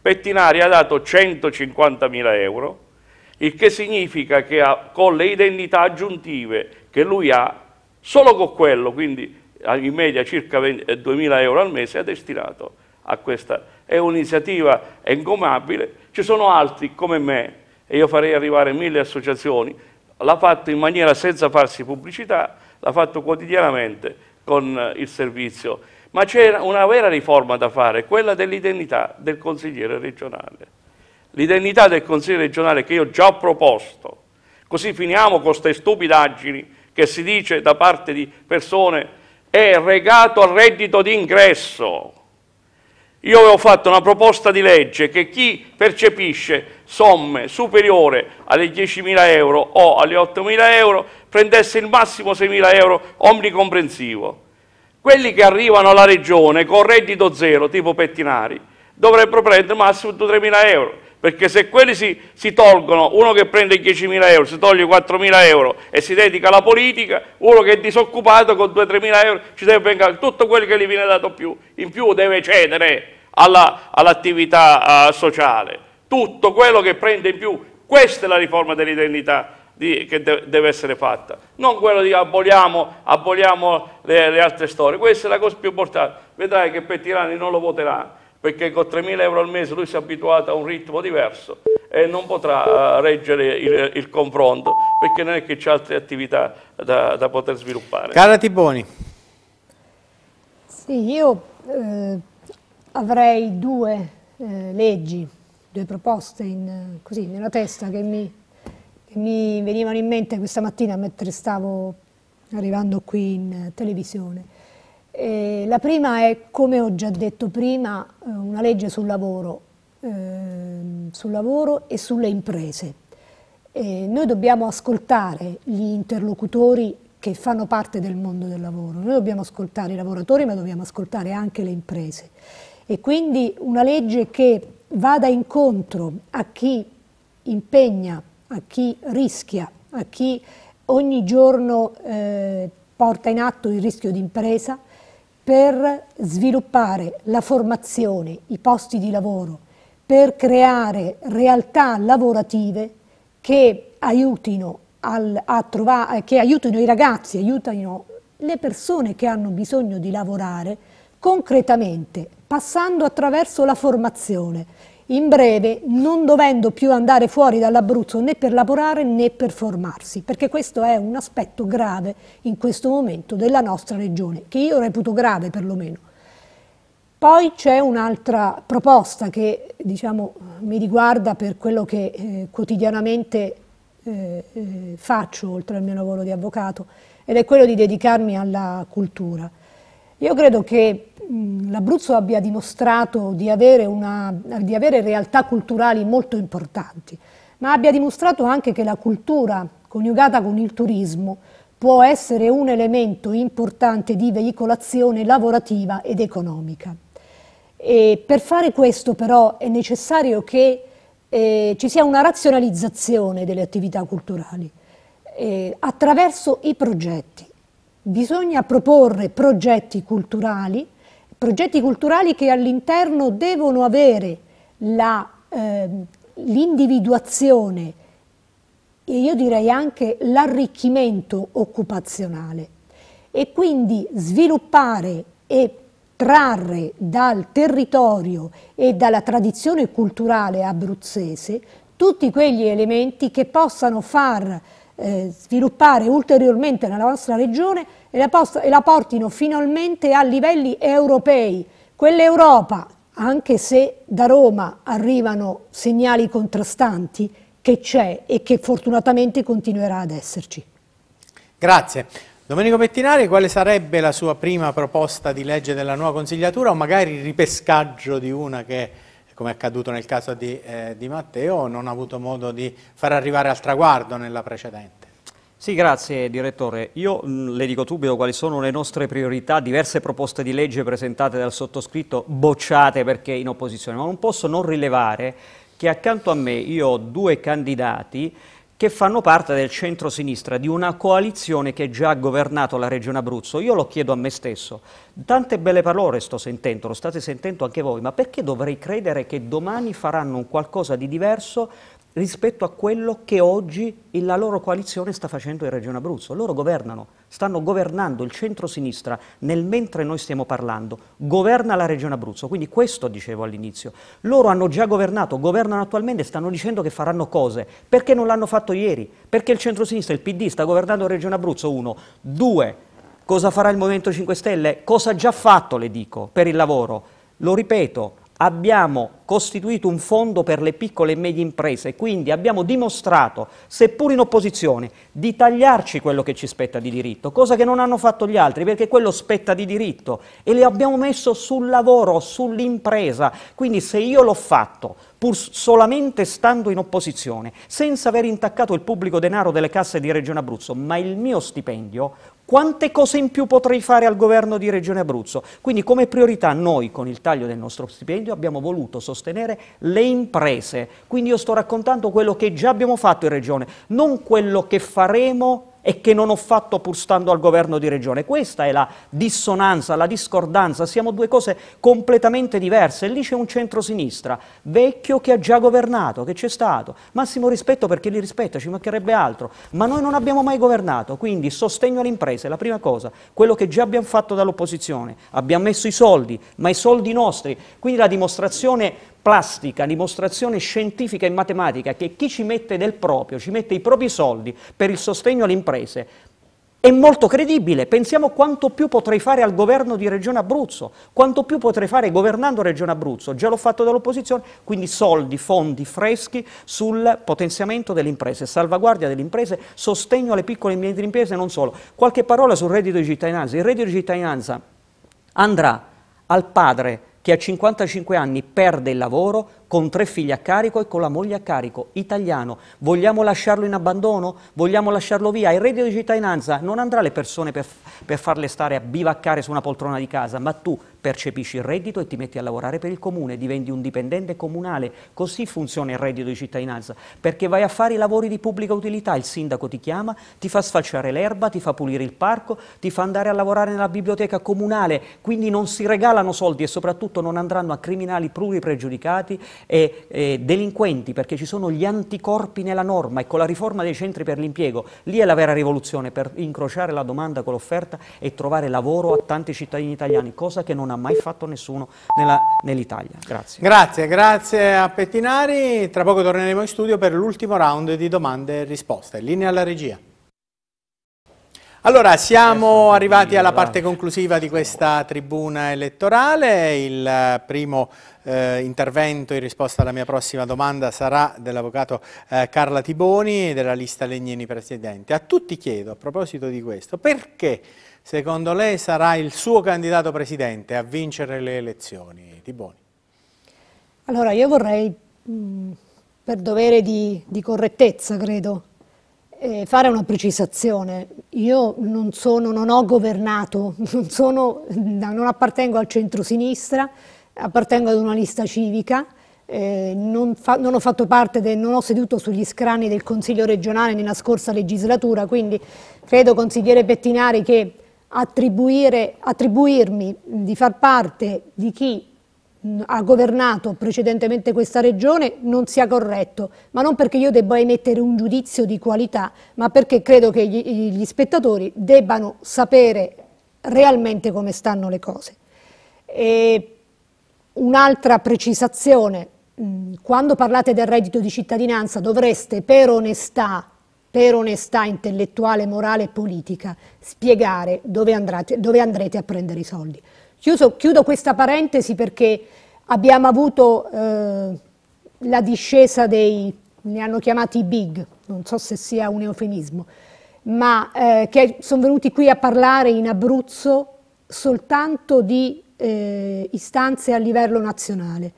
Pettinari ha dato 150 mila euro, il che significa che ha, con le indennità aggiuntive che lui ha, solo con quello, quindi in media circa 2.000 eh, euro al mese, è destinato a questa. È un'iniziativa engomabile, ci sono altri come me, e io farei arrivare mille associazioni, l'ha fatto in maniera senza farsi pubblicità, l'ha fatto quotidianamente con eh, il servizio. Ma c'è una vera riforma da fare, quella dell'identità del consigliere regionale. L'identità del consigliere regionale che io già ho proposto, così finiamo con queste stupidaggini che si dice da parte di persone è regato al reddito d'ingresso. Io avevo fatto una proposta di legge che chi percepisce somme superiore alle 10.000 euro o alle 8.000 euro prendesse il massimo 6.000 euro omnicomprensivo. Quelli che arrivano alla regione con reddito zero, tipo pettinari, dovrebbero prendere massimo 3.000 euro, perché se quelli si, si tolgono, uno che prende 10.000 euro, si toglie 4.000 euro e si dedica alla politica, uno che è disoccupato con 2-3.000 euro ci deve pagare tutto quello che gli viene dato più, in più deve cedere all'attività alla uh, eh, sociale tutto quello che prende in più. Questa è la riforma dell'identità che deve essere fatta, non quello di aboliamo, aboliamo le, le, altre storie. Questa è la cosa più importante. Vedrai che Pettirani non lo voterà perché con 3.000 euro al mese lui si è abituato a un ritmo diverso e non potrà eh, reggere il, il confronto perché non è che c'è altre attività da, da, poter sviluppare. Cara Tiboni. Sì, io eh, avrei due eh, leggi due proposte in, così nella testa che mi, che mi venivano in mente questa mattina mentre stavo arrivando qui in televisione. Eh, la prima è, come ho già detto prima, eh, una legge sul lavoro, eh, sul lavoro e sulle imprese. Eh, noi dobbiamo ascoltare gli interlocutori che fanno parte del mondo del lavoro. Noi dobbiamo ascoltare i lavoratori, ma dobbiamo ascoltare anche le imprese. E quindi una legge che vada incontro a chi impegna, a chi rischia, a chi ogni giorno eh, porta in atto il rischio d'impresa per sviluppare la formazione, i posti di lavoro, per creare realtà lavorative che aiutino, al, trovare, che aiutino i ragazzi, aiutino le persone che hanno bisogno di lavorare concretamente, passando attraverso la formazione, in breve non dovendo più andare fuori dall'Abruzzo né per lavorare né per formarsi, perché questo è un aspetto grave in questo momento della nostra regione, che io reputo grave perlomeno. Poi c'è un'altra proposta che diciamo, mi riguarda per quello che eh, quotidianamente eh, eh faccio, oltre al mio lavoro di avvocato, ed è quello di dedicarmi alla cultura. Io credo che Mm, l'Abruzzo abbia dimostrato di avere, una, di avere realtà culturali molto importanti, ma abbia dimostrato anche che la cultura coniugata con il turismo può essere un elemento importante di veicolazione lavorativa ed economica. E per fare questo però è necessario che eh, ci sia una razionalizzazione delle attività culturali eh, attraverso i progetti. Bisogna proporre progetti culturali progetti culturali che all'interno devono avere ehm, l'individuazione eh, e io direi anche l'arricchimento occupazionale e quindi sviluppare e trarre dal territorio e dalla tradizione culturale abruzzese tutti quegli elementi che possano far eh, sviluppare ulteriormente nella nostra regione e la, post- e la portino finalmente a livelli europei. Quell'Europa, anche se da Roma arrivano segnali contrastanti, che c'è e che fortunatamente continuerà ad esserci. Grazie. Domenico Pettinari, quale sarebbe la sua prima proposta di legge della nuova consigliatura o magari il ripescaggio di una che come è accaduto nel caso di, eh, di Matteo, non ha avuto modo di far arrivare al traguardo nella precedente. Sì, grazie Direttore. Io mh, mm, le dico subito quali sono le nostre priorità, diverse proposte di legge presentate dal sottoscritto, bocciate perché in opposizione, ma non posso non rilevare che accanto a me io ho due candidati che fanno parte del centro-sinistra, di una coalizione che già ha governato la regione Abruzzo. Io lo chiedo a me stesso, tante belle parole sto sentendo, lo state sentendo anche voi, ma perché dovrei credere che domani faranno un qualcosa di diverso rispetto a quello che oggi la loro coalizione sta facendo in regione Abruzzo? Loro governano stanno governando il centro-sinistra nel mentre noi stiamo parlando, governa la regione Abruzzo, quindi questo dicevo all'inizio. Loro hanno già governato, governano attualmente, stanno dicendo che faranno cose, perché non l'hanno fatto ieri? Perché il centro-sinistra, il PD, sta governando la regione Abruzzo, uno. Due, cosa farà il Movimento 5 Stelle? Cosa ha già fatto, le dico, per il lavoro? Lo ripeto, abbiamo costituito un fondo per le piccole e medie imprese, quindi abbiamo dimostrato, seppur in opposizione, di tagliarci quello che ci spetta di diritto, cosa che non hanno fatto gli altri, perché quello spetta di diritto, e le abbiamo messo sul lavoro, sull'impresa, quindi se io l'ho fatto, pur solamente stando in opposizione, senza aver intaccato il pubblico denaro delle casse di Regione Abruzzo, ma il mio stipendio, quante cose in più potrei fare al governo di Regione Abruzzo? Quindi come priorità noi con il taglio del nostro stipendio abbiamo voluto sostenere le imprese, quindi io sto raccontando quello che già abbiamo fatto in Regione, non quello che faremo e che non ho fatto pur stando al governo di regione. Questa è la dissonanza, la discordanza, siamo due cose completamente diverse. E lì c'è un centrosinistra vecchio che ha già governato, che c'è stato. Massimo rispetto perché li rispetta, ci mancherebbe altro. Ma noi non abbiamo mai governato, quindi sostegno alle imprese la prima cosa, quello che già abbiamo fatto dall'opposizione. Abbiamo messo i soldi, ma i soldi nostri. Quindi la dimostrazione plastica, dimostrazione scientifica e matematica che chi ci mette del proprio, ci mette i propri soldi per il sostegno alle imprese, è molto credibile. Pensiamo quanto più potrei fare al governo di Regione Abruzzo, quanto più potrei fare governando Regione Abruzzo. Già l'ho fatto dall'opposizione, quindi soldi, fondi freschi sul potenziamento delle imprese, salvaguardia delle imprese, sostegno alle piccole e medie imprese e non solo. Qualche parola sul reddito di cittadinanza. Il reddito di cittadinanza andrà al padre che a 55 anni perde il lavoro con tre figli a carico e con la moglie a carico, italiano. Vogliamo lasciarlo in abbandono? Vogliamo lasciarlo via? Il reddito di cittadinanza non andrà alle persone per, per farle stare a bivaccare su una poltrona di casa, ma tu percepisci il reddito e ti metti a lavorare per il comune, diventi un dipendente comunale, così funziona il reddito di cittadinanza, perché vai a fare i lavori di pubblica utilità, il sindaco ti chiama, ti fa sfalciare l'erba, ti fa pulire il parco, ti fa andare a lavorare nella biblioteca comunale, quindi non si regalano soldi e soprattutto non andranno a criminali pluripregiudicati e, e delinquenti perché ci sono gli anticorpi nella norma e con la riforma dei centri per l'impiego, lì è la vera rivoluzione per incrociare la domanda con l'offerta e trovare lavoro a tanti cittadini italiani, cosa che non ha mai fatto nessuno nell'Italia. grazie. Grazie, grazie a Pettinari. Tra poco torneremo in studio per l'ultimo round di domande e risposte. Linea alla regia. Allora, siamo arrivati alla parte conclusiva di questa tribuna elettorale, il eh, primo eh, intervento in risposta alla mia prossima domanda sarà dell'avvocato eh, Carla Tiboni della lista Legnini Presidente. A tutti chiedo, a proposito di questo, perché secondo lei sarà il suo candidato Presidente a vincere le elezioni? Tiboni. Allora, io vorrei, mh, mm, per dovere di, di correttezza, credo, eh, fare una precisazione. Io non, sono, non ho governato, non, sono, non appartengo al centro-sinistra, appartengo ad una lista civica, eh, non, fa, non, ho fatto parte, de, non ho seduto sugli scrani del Consiglio regionale nella scorsa legislatura, quindi credo, consigliere Pettinari, che attribuirmi di far parte di chi ha governato precedentemente questa regione non sia corretto, ma non perché io debba emettere un giudizio di qualità, ma perché credo che gli, gli spettatori debbano sapere realmente come stanno le cose. un'altra precisazione, quando parlate del reddito di cittadinanza dovreste per onestà, per onestà intellettuale, morale e politica spiegare dove, andrete, dove andrete a prendere i soldi Chiuso, chiudo questa parentesi perché abbiamo avuto eh, la discesa dei, ne hanno chiamati big, non so se sia un eufemismo, ma eh, che sono venuti qui a parlare in Abruzzo soltanto di eh, istanze a livello nazionale.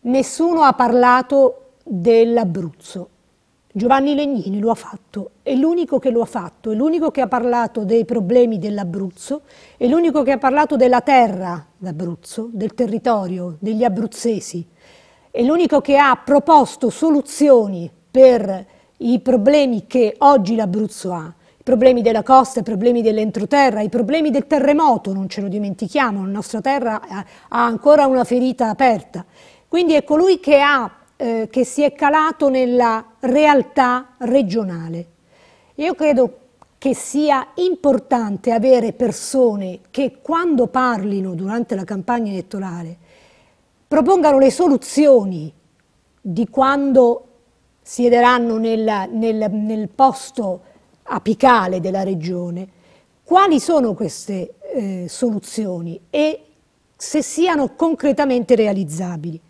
Nessuno ha parlato dell'Abruzzo Giovanni Legnini lo ha fatto, è l'unico che lo ha fatto, è l'unico che ha parlato dei problemi dell'Abruzzo, è l'unico che ha parlato della terra d'Abruzzo, del territorio, degli abruzzesi, è l'unico che ha proposto soluzioni per i problemi che oggi l'Abruzzo ha, i problemi della costa, i problemi dell'entroterra, i problemi del terremoto, non ce lo dimentichiamo, la nostra terra ha ancora una ferita aperta. Quindi è colui che ha eh, che si è calato nella realtà regionale. Io credo che sia importante avere persone che quando parlino durante la campagna elettorale propongano le soluzioni di quando siederanno nel, nel, nel posto apicale della regione, quali sono queste eh, soluzioni e se siano concretamente realizzabili.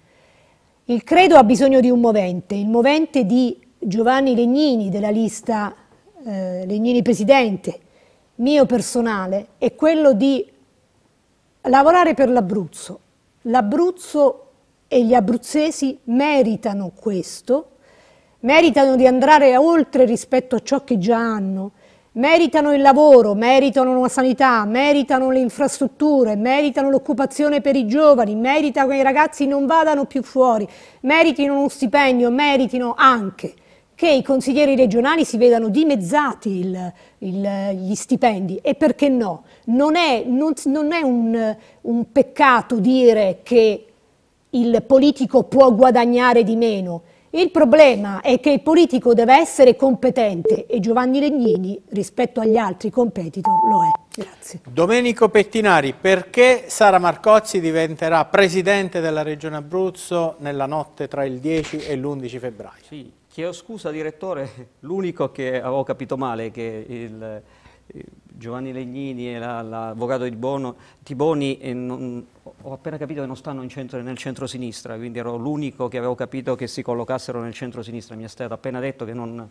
Il credo ha bisogno di un movente, il movente di Giovanni Legnini della lista eh, Legnini Presidente, mio personale, è quello di lavorare per l'Abruzzo. L'Abruzzo e gli abruzzesi meritano questo, meritano di andare oltre rispetto a ciò che già hanno, meritano il lavoro, meritano la sanità, meritano le infrastrutture, meritano l'occupazione per i giovani, meritano che i ragazzi non vadano più fuori, meritino uno stipendio, meritino anche che i consiglieri regionali si vedano dimezzati il, il, gli stipendi e perché no? Non è, non, non è un, un peccato dire che il politico può guadagnare di meno, il problema è che il politico deve essere competente e Giovanni Legnini, rispetto agli altri competitor, lo è. Grazie. Domenico Pettinari, perché Sara Marcozzi diventerà presidente della Regione Abruzzo nella notte tra il 10 e l'11 febbraio? Sì, chiedo scusa direttore, l'unico che avevo capito male è che il, Giovanni Legnini e l'avvocato la, la, Tiboni, non, ho appena capito che non stanno centro, nel centro-sinistra, quindi ero l'unico che avevo capito che si collocassero nel centro-sinistra, mi è stato appena detto che non,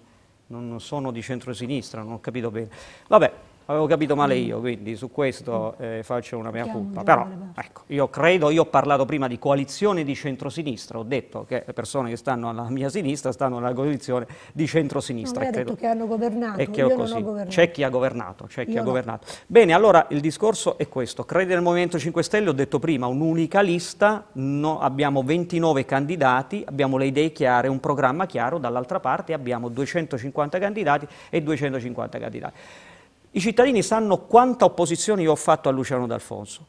non sono di centro-sinistra, non ho capito bene. Vabbè, avevo capito male mm. io, quindi su questo eh, faccio una mia colpa. Però, ecco, io credo, io ho parlato prima di coalizione di centrosinistra, ho detto che le persone che stanno alla mia sinistra stanno nella coalizione di centrosinistra. Non lei ha detto che hanno governato, che io così. non ho governato. C'è chi ha governato, c'è chi io ha no. governato. Bene, allora il discorso è questo, crede nel Movimento 5 Stelle, ho detto prima, un'unica lista, no, abbiamo 29 candidati, abbiamo le idee chiare, un programma chiaro, dall'altra parte abbiamo 250 candidati e 250 candidati. I cittadini sanno quanta opposizione io ho fatto a Luciano D'Alfonso.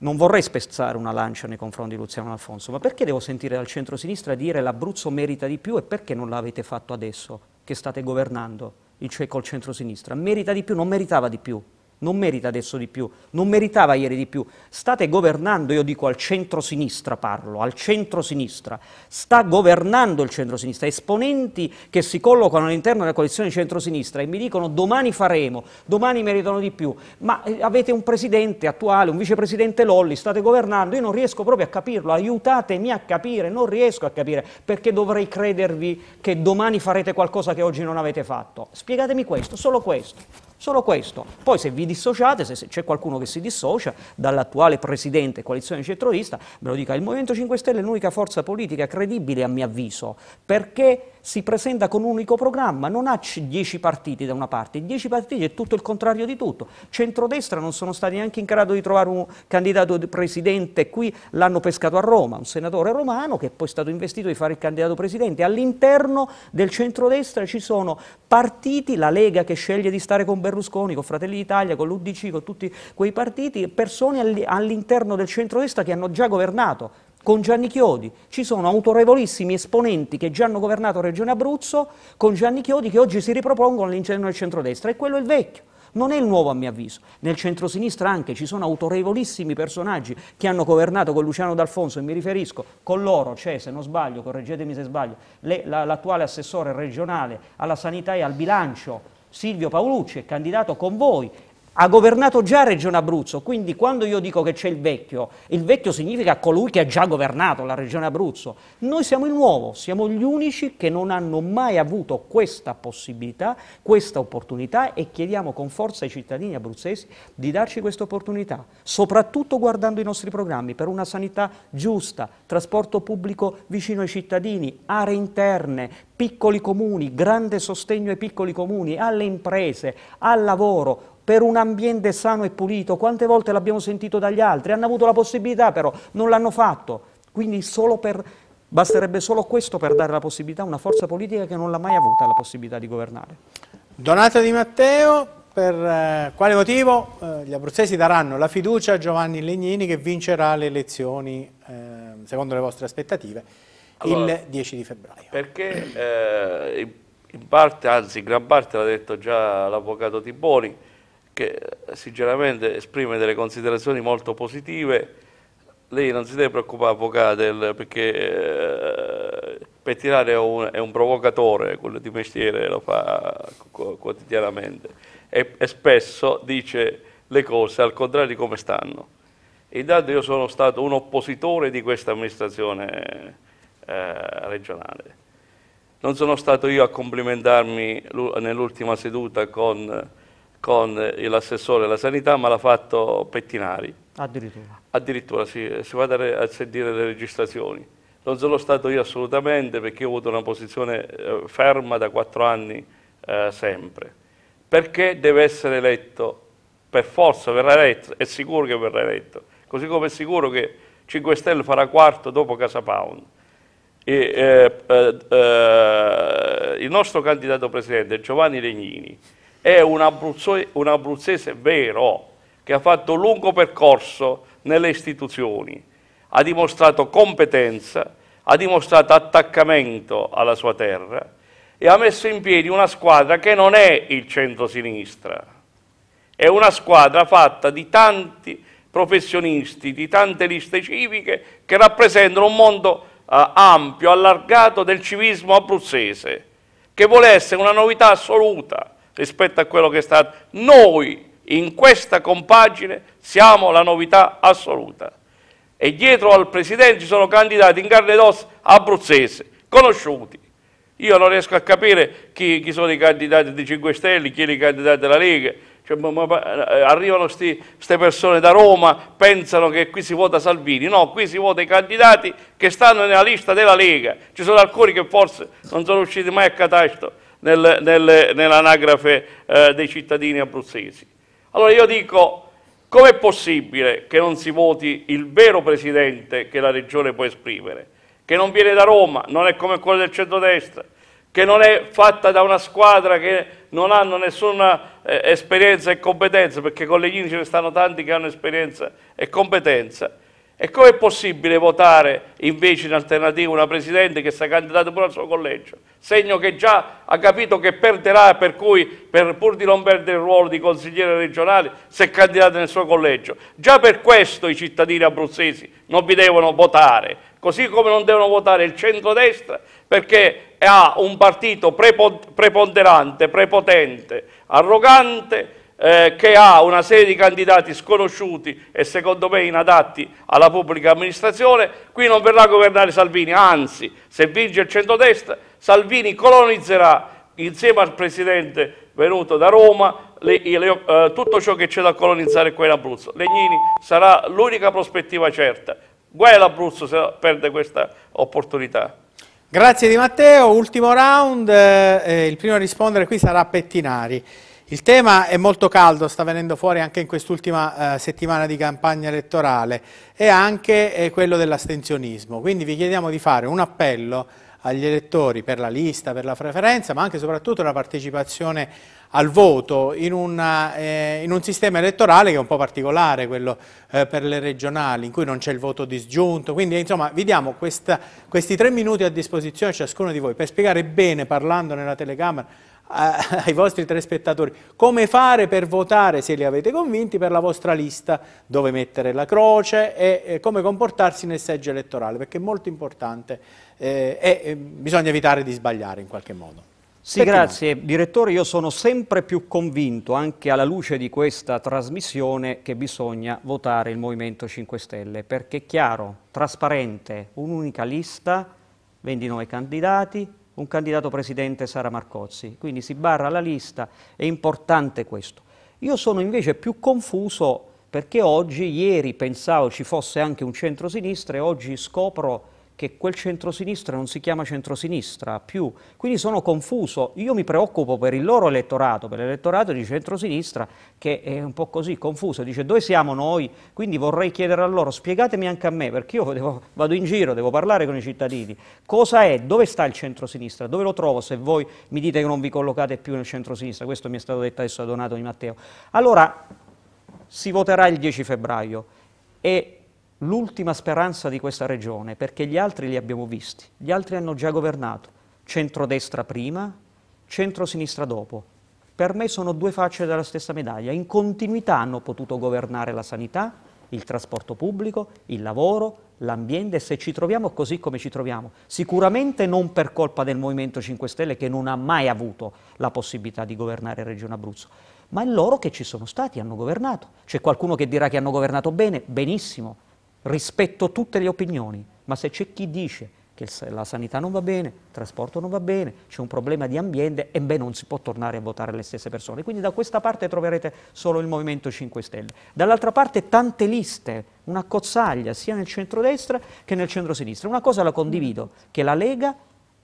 Non vorrei spezzare una lancia nei confronti di Luciano D'Alfonso, ma perché devo sentire dal centro-sinistra dire l'Abruzzo merita di più e perché non l'avete fatto adesso che state governando il, col centro-sinistra? Merita di più, non meritava di più non merita adesso di più, non meritava ieri di più. State governando, io dico al centro-sinistra parlo, al centro-sinistra, sta governando il centro-sinistra, esponenti che si collocano all'interno della coalizione centro-sinistra e mi dicono domani faremo, domani meritano di più, ma eh, avete un presidente attuale, un vicepresidente Lolli, state governando, io non riesco proprio a capirlo, aiutatemi a capire, non riesco a capire perché dovrei credervi che domani farete qualcosa che oggi non avete fatto. Spiegatemi questo, solo questo. Solo questo. Poi se vi dissociate, se c'è qualcuno che si dissocia dall'attuale presidente coalizione centralista, ve lo dica, il Movimento 5 Stelle è l'unica forza politica credibile a mio avviso, perché si presenta con un unico programma, non ha dieci partiti da una parte, dieci partiti è tutto il contrario di tutto. Centrodestra non sono stati neanche in grado di trovare un candidato presidente, qui l'hanno pescato a Roma, un senatore romano che è poi stato investito di fare il candidato presidente. All'interno del centrodestra ci sono partiti, la Lega che sceglie di stare con Berlusconi, con Fratelli d'Italia, con l'Udc, con tutti quei partiti, persone all'interno del centrodestra che hanno già governato con Gianni Chiodi, ci sono autorevolissimi esponenti che già hanno governato Regione Abruzzo con Gianni Chiodi che oggi si ripropongono all'interno del centrodestra e quello è il vecchio. Non è il nuovo a mio avviso, nel centrosinistra anche ci sono autorevolissimi personaggi che hanno governato con Luciano D'Alfonso e mi riferisco con loro, c'è cioè, se non sbaglio, correggetemi se sbaglio, l'attuale la, assessore regionale alla sanità e al bilancio Silvio Paolucci è candidato con voi ha governato già Regione Abruzzo, quindi quando io dico che c'è il vecchio, il vecchio significa colui che ha già governato la Regione Abruzzo. Noi siamo il nuovo, siamo gli unici che non hanno mai avuto questa possibilità, questa opportunità e chiediamo con forza ai cittadini abruzzesi di darci questa opportunità, soprattutto guardando i nostri programmi per una sanità giusta, trasporto pubblico vicino ai cittadini, aree interne, piccoli comuni, grande sostegno ai piccoli comuni, alle imprese, al lavoro, per un ambiente sano e pulito. Quante volte l'abbiamo sentito dagli altri? Hanno avuto la possibilità però, non l'hanno fatto. Quindi solo per, basterebbe solo questo per dare la possibilità a una forza politica che non l'ha mai avuta la possibilità di governare. Donata Di Matteo, per eh, quale motivo eh, gli abruzzesi daranno la fiducia a Giovanni Legnini che vincerà le elezioni, ehm, secondo le vostre aspettative, allora, il 10 di febbraio? Perché eh, in parte, anzi in gran parte l'ha detto già l'avvocato Tiboni, che eh, sinceramente esprime delle considerazioni molto positive. Lei non si deve preoccupare, Avvocato, perché eh, Pettinari è un, è un provocatore, quello di mestiere lo fa quotidianamente e, e spesso dice le cose al contrario di come stanno. Intanto io sono stato un oppositore di questa amministrazione eh, regionale. Non sono stato io a complimentarmi nell'ultima seduta con con l'assessore della sanità, ma l'ha fatto Pettinari. Addirittura? Addirittura, sì, si va a sentire le registrazioni. Non sono stato io assolutamente perché ho avuto una posizione eh, ferma da quattro anni eh, sempre. Perché deve essere eletto? Per forza verrà eletto, è sicuro che verrà eletto. Così come è sicuro che 5 Stelle farà quarto dopo Casa Pound. E, eh, eh, eh il nostro candidato presidente Giovanni Legnini è un, abruzzese, un abruzzese vero che ha fatto un lungo percorso nelle istituzioni, ha dimostrato competenza, ha dimostrato attaccamento alla sua terra e ha messo in piedi una squadra che non è il centro-sinistra, è una squadra fatta di tanti professionisti, di tante liste civiche che rappresentano un mondo eh, ampio, allargato del civismo abruzzese, che vuole essere una novità assoluta, rispetto a quello che è stato. Noi in questa compagine siamo la novità assoluta. E dietro al Presidente ci sono candidati in carne ed ossa abruzzese, conosciuti. Io non riesco a capire chi, chi sono i candidati di 5 Stelle, chi sono i candidati della Lega. Cioè, ma, ma, eh, arrivano queste persone da Roma, pensano che qui si vota Salvini. No, qui si vota i candidati che stanno nella lista della Lega. Ci sono alcuni che forse non sono usciti mai a catastro nel, nel, nell'anagrafe eh, dei cittadini abruzzesi. Allora io dico, com'è possibile che non si voti il vero presidente che la regione può esprimere, che non viene da Roma, non è come quello del centrodestra, che non è fatta da una squadra che non hanno nessuna eh, esperienza e competenza, perché con le Gini ce ne stanno tanti che hanno esperienza e competenza, e com'è possibile votare invece in alternativa una Presidente che sta candidata pure al suo collegio? Segno che già ha capito che perderà, per cui per, pur di non perdere il ruolo di consigliere regionale, si è candidata nel suo collegio. Già per questo i cittadini abruzzesi non vi devono votare, così come non devono votare il centrodestra perché ha un partito preponderante, prepotente, arrogante, eh, che ha una serie di candidati sconosciuti e secondo me inadatti alla pubblica amministrazione, qui non verrà a governare Salvini, anzi se vince il centrodestra Salvini colonizzerà insieme al Presidente venuto da Roma le, le, eh, tutto ciò che c'è da colonizzare qui in Abruzzo. Legnini sarà l'unica prospettiva certa. Guai all'Abruzzo se perde questa opportunità. Grazie Di Matteo, ultimo round, eh, il primo a rispondere qui sarà Pettinari. Il tema è molto caldo, sta venendo fuori anche in quest'ultima eh, settimana di campagna elettorale e anche eh, quello dell'astensionismo. Quindi vi chiediamo di fare un appello agli elettori per la lista, per la preferenza, ma anche e soprattutto la partecipazione al voto in, una, eh, in, un sistema elettorale che è un po' particolare, quello eh, per le regionali, in cui non c'è il voto disgiunto. Quindi insomma vi diamo questa, questi tre minuti a disposizione ciascuno di voi per spiegare bene, parlando nella telecamera, ai vostri telespettatori come fare per votare se li avete convinti per la vostra lista dove mettere la croce e eh, come comportarsi nel seggio elettorale perché è molto importante eh, e bisogna evitare di sbagliare in qualche modo. Sì, perché grazie. No? Direttore, io sono sempre più convinto, anche alla luce di questa trasmissione, che bisogna votare il Movimento 5 Stelle, perché è chiaro, trasparente, un'unica lista, 29 candidati, un candidato presidente Sara Marcozzi, quindi si barra la lista, è importante questo. Io sono invece più confuso perché oggi, ieri pensavo ci fosse anche un centro-sinistra e oggi scopro che quel centrosinistra non si chiama centrosinistra più. Quindi sono confuso, io mi preoccupo per il loro elettorato, per l'elettorato di centrosinistra che è un po' così confuso, dice dove siamo noi? Quindi vorrei chiedere a loro, spiegatemi anche a me, perché io devo, vado in giro, devo parlare con i cittadini, cosa è, dove sta il centrosinistra, dove lo trovo se voi mi dite che non vi collocate più nel centrosinistra, questo mi è stato detto adesso da Donato Di Matteo. Allora, si voterà il 10 febbraio e l'ultima speranza di questa regione, perché gli altri li abbiamo visti, gli altri hanno già governato, centrodestra prima, centrosinistra dopo. Per me sono due facce della stessa medaglia, in continuità hanno potuto governare la sanità, il trasporto pubblico, il lavoro, l'ambiente se ci troviamo così come ci troviamo, sicuramente non per colpa del Movimento 5 Stelle che non ha mai avuto la possibilità di governare Regione Abruzzo, ma è loro che ci sono stati, hanno governato. C'è qualcuno che dirà che hanno governato bene, benissimo, rispetto tutte le opinioni, ma se c'è chi dice che la sanità non va bene, il trasporto non va bene, c'è un problema di ambiente, e beh non si può tornare a votare le stesse persone. Quindi da questa parte troverete solo il Movimento 5 Stelle. Dall'altra parte tante liste, una cozzaglia sia nel centro-destra che nel centro-sinistra. Una cosa la condivido, che la Lega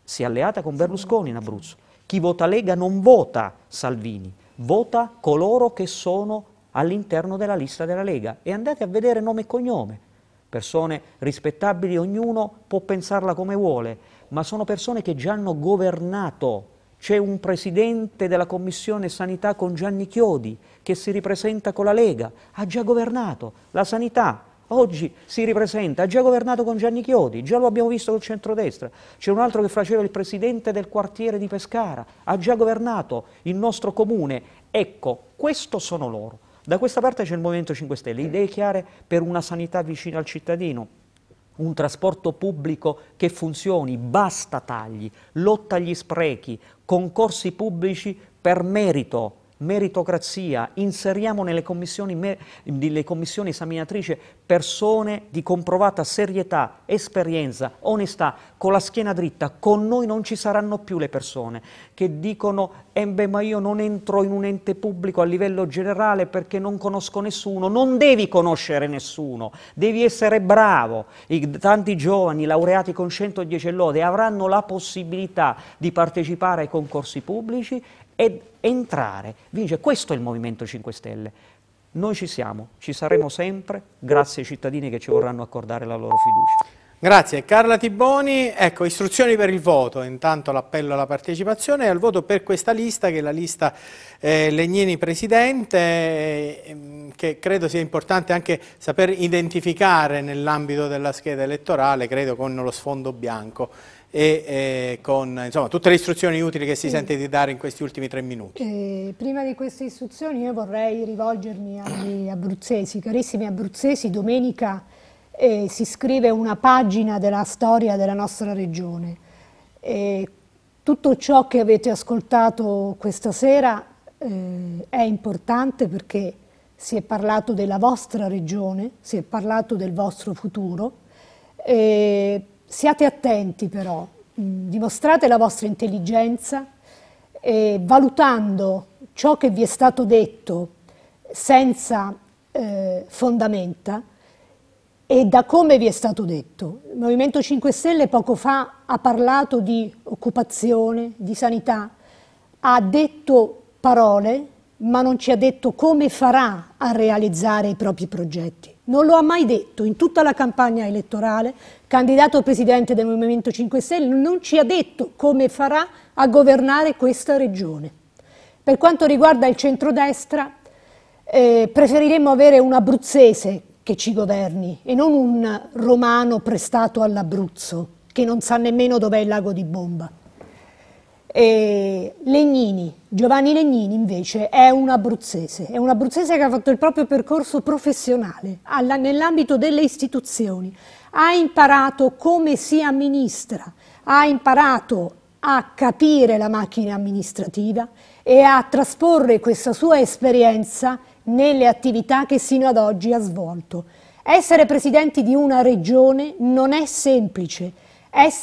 si è alleata con Berlusconi in Abruzzo. Chi vota Lega non vota Salvini, vota coloro che sono all'interno della lista della Lega. E andate a vedere nome e cognome persone rispettabili, ognuno può pensarla come vuole, ma sono persone che già hanno governato. C'è un presidente della Commissione Sanità con Gianni Chiodi che si ripresenta con la Lega, ha già governato la sanità, oggi si ripresenta, ha già governato con Gianni Chiodi, già lo abbiamo visto col centrodestra, c'è un altro che faceva il presidente del quartiere di Pescara, ha già governato il nostro comune, ecco, questo sono loro. Da questa parte c'è il Movimento 5 Stelle, idee chiare per una sanità vicina al cittadino, un trasporto pubblico che funzioni, basta tagli, lotta agli sprechi, concorsi pubblici per merito, meritocrazia, inseriamo nelle commissioni, nelle commissioni esaminatrici persone di comprovata serietà, esperienza, onestà, con la schiena dritta, con noi non ci saranno più le persone che dicono eh beh, ma io non entro in un ente pubblico a livello generale perché non conosco nessuno, non devi conoscere nessuno, devi essere bravo. I, tanti giovani laureati con 110 lode avranno la possibilità di partecipare ai concorsi pubblici ed entrare, vince. Questo è il Movimento 5 Stelle. Noi ci siamo, ci saremo sempre, grazie ai cittadini che ci vorranno accordare la loro fiducia. Grazie. Carla Tiboni, ecco, istruzioni per il voto, intanto l'appello alla partecipazione e al voto per questa lista, che è la lista eh, Legnini Presidente, eh, ehm, che credo sia importante anche saper identificare nell'ambito della scheda elettorale, credo con lo sfondo bianco e eh, con insomma, tutte le istruzioni utili che si sente di dare in questi ultimi tre minuti. Eh, prima di queste istruzioni io vorrei rivolgermi agli abruzzesi, carissimi abruzzesi, domenica eh, si scrive una pagina della storia della nostra regione. tutto ciò che avete ascoltato questa sera eh, è importante perché si è parlato della vostra regione, si è parlato del vostro futuro. Eh, Siate attenti però, dimostrate la vostra intelligenza e valutando ciò che vi è stato detto senza eh, fondamenta e da come vi è stato detto. Il Movimento 5 Stelle poco fa ha parlato di occupazione, di sanità, ha detto parole ma non ci ha detto come farà a realizzare i propri progetti. Non lo ha mai detto in tutta la campagna elettorale, candidato presidente del Movimento 5 Stelle, non ci ha detto come farà a governare questa regione. Per quanto riguarda il centrodestra, eh, preferiremmo avere un abruzzese che ci governi e non un romano prestato all'Abruzzo, che non sa nemmeno dov'è il lago di Bomba. E Legnini, Giovanni Legnini invece è un abruzzese, è un abruzzese che ha fatto il proprio percorso professionale nell'ambito delle istituzioni, ha imparato come si amministra, ha imparato a capire la macchina amministrativa e a trasporre questa sua esperienza nelle attività che sino ad oggi ha svolto. Essere presidenti di una regione non è semplice,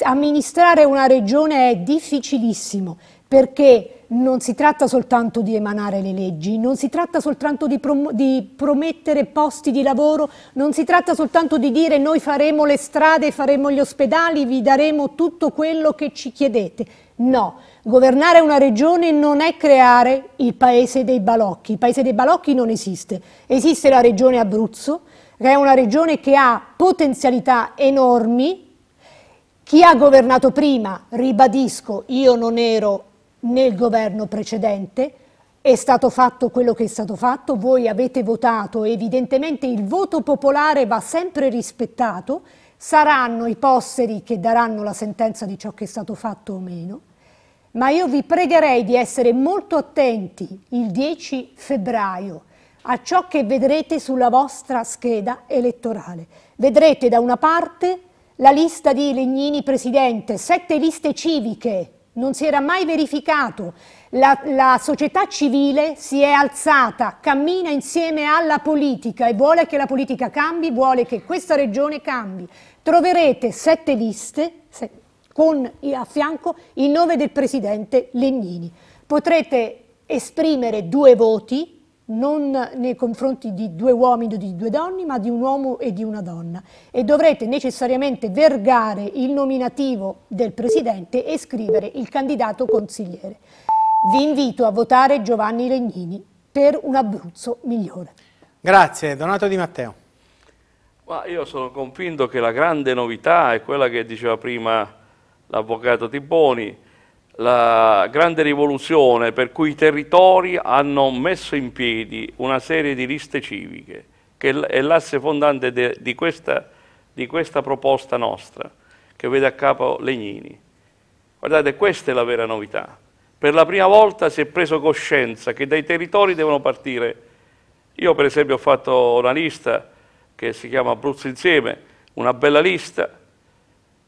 amministrare una regione è difficilissimo perché non si tratta soltanto di emanare le leggi, non si tratta soltanto di, di, promettere posti di lavoro, non si tratta soltanto di dire noi faremo le strade, faremo gli ospedali, vi daremo tutto quello che ci chiedete. No, governare una regione non è creare il paese dei balocchi, il paese dei balocchi non esiste, esiste la regione Abruzzo, che è una regione che ha potenzialità enormi, chi ha governato prima, ribadisco, io non ero nel governo precedente, è stato fatto quello che è stato fatto, voi avete votato, evidentemente il voto popolare va sempre rispettato, saranno i posteri che daranno la sentenza di ciò che è stato fatto o meno, ma io vi pregherei di essere molto attenti il 10 febbraio a ciò che vedrete sulla vostra scheda elettorale. Vedrete da una parte la lista di Legnini presidente, sette liste civiche, non si era mai verificato. La, la, società civile si è alzata, cammina insieme alla politica e vuole che la politica cambi, vuole che questa regione cambi. Troverete sette liste se, con a fianco il nome del presidente Legnini. Potrete esprimere due voti non nei confronti di due uomini o di due donne, ma di un uomo e di una donna. E dovrete necessariamente vergare il nominativo del Presidente e scrivere il candidato consigliere. Vi invito a votare Giovanni Legnini per un Abruzzo migliore. Grazie. Donato Di Matteo. Ma io sono convinto che la grande novità è quella che diceva prima l'avvocato Tiboni, la grande rivoluzione per cui i territori hanno messo in piedi una serie di liste civiche, che è l'asse fondante de, di, questa, di questa proposta nostra, che vede a capo Legnini. Guardate, questa è la vera novità. Per la prima volta si è preso coscienza che dai territori devono partire. Io per esempio ho fatto una lista che si chiama Abruzzo Insieme, una bella lista,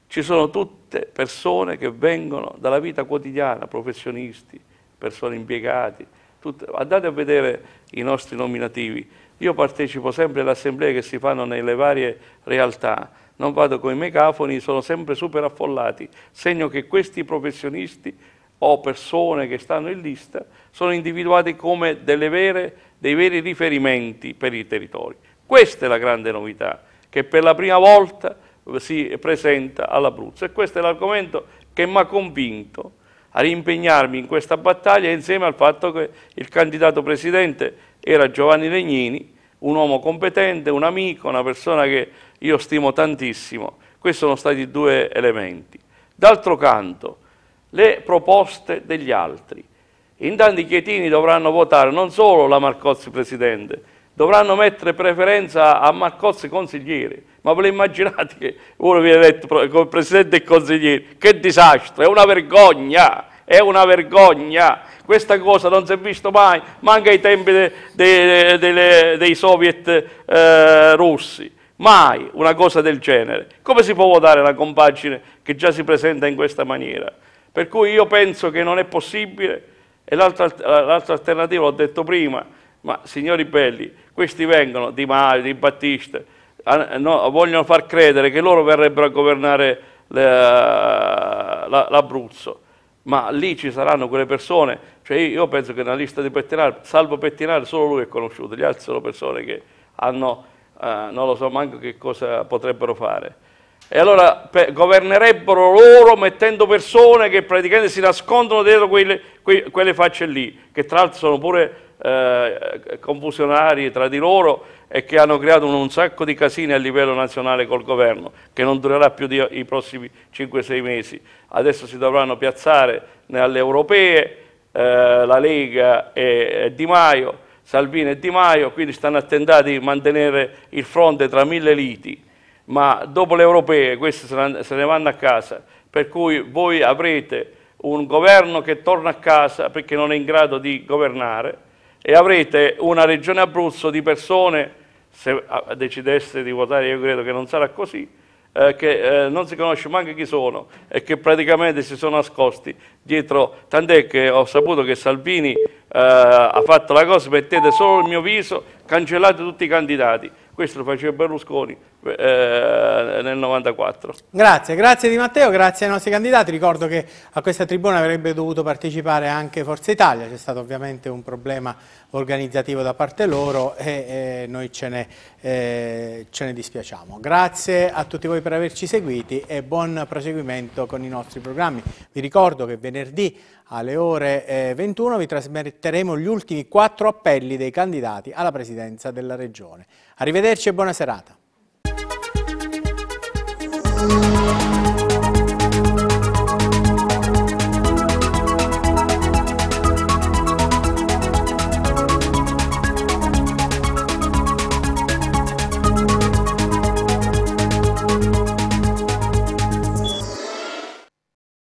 ci sono tutte persone che vengono dalla vita quotidiana, professionisti, persone impiegate. Tutte. Andate a vedere i nostri nominativi. Io partecipo sempre alle assemblee che si fanno nelle varie realtà. Non vado con i megafoni, sono sempre super affollati. Segno che questi professionisti o persone che stanno in lista sono individuati come vere, dei veri riferimenti per i territori. Questa è la grande novità, che per la prima volta si presenta all'Abruzzo. E questo è l'argomento che mi ha convinto a rimpegnarmi in questa battaglia insieme al fatto che il candidato presidente era Giovanni Legnini, un uomo competente, un amico, una persona che io stimo tantissimo. Questi sono stati due elementi. D'altro canto, le proposte degli altri. Intanto i chietini dovranno votare non solo la Marcozzi presidente, dovranno mettere preferenza a Marcozzi consigliere, ma ve lo immaginate che uno viene eletto come presidente e consigliere? Che disastro, è una vergogna! È una vergogna, questa cosa non si è vista mai, manca ai tempi de, de, de, dei soviet eh, russi. Mai una cosa del genere. Come si può votare una compagine che già si presenta in questa maniera? Per cui io penso che non è possibile e l'altra, eh, alternativa l'ho detto prima, ma signori belli, questi vengono di Maio, di Battista, Ah, no, vogliono far credere che loro verrebbero a governare eh, l'Abruzzo, ma lì ci saranno quelle persone, cioè io penso che nella lista di Pettinari, salvo Pettinari solo lui è conosciuto, gli altri sono persone che hanno, eh, non lo so manco che cosa potrebbero fare. E allora per, governerebbero loro mettendo persone che praticamente si nascondono dietro quelle, que, quelle facce lì, che tra l'altro sono pure eh, confusionari tra di loro e che hanno creato un, sacco di casini a livello nazionale col governo, che non durerà più di, i prossimi 5-6 mesi. Adesso si dovranno piazzare alle europee, eh, la Lega e, e Di Maio, Salvini e Di Maio, quindi stanno attentati a mantenere il fronte tra mille liti, ma dopo le europee queste se ne vanno a casa, per cui voi avrete un governo che torna a casa perché non è in grado di governare, e avrete una regione Abruzzo di persone, se ah, decideste di votare io credo che non sarà così, eh, che eh, non si conosce neanche chi sono e che praticamente si sono nascosti dietro, tant'è che ho saputo che Salvini eh, ha fatto la cosa, mettete solo il mio viso, cancellate tutti i candidati, questo lo faceva Berlusconi, eh, nel 94. Grazie, grazie Di Matteo, grazie ai nostri candidati. Ricordo che a questa tribuna avrebbe dovuto partecipare anche Forza Italia, c'è stato ovviamente un problema organizzativo da parte loro e eh, noi ce ne, eh, ce ne dispiacciamo. Grazie a tutti voi per averci seguiti e buon proseguimento con i nostri programmi. Vi ricordo che venerdì alle ore 21 eh, vi trasmetteremo gli ultimi quattro appelli dei candidati alla presidenza della Regione. Arrivederci e buona serata. Thank you.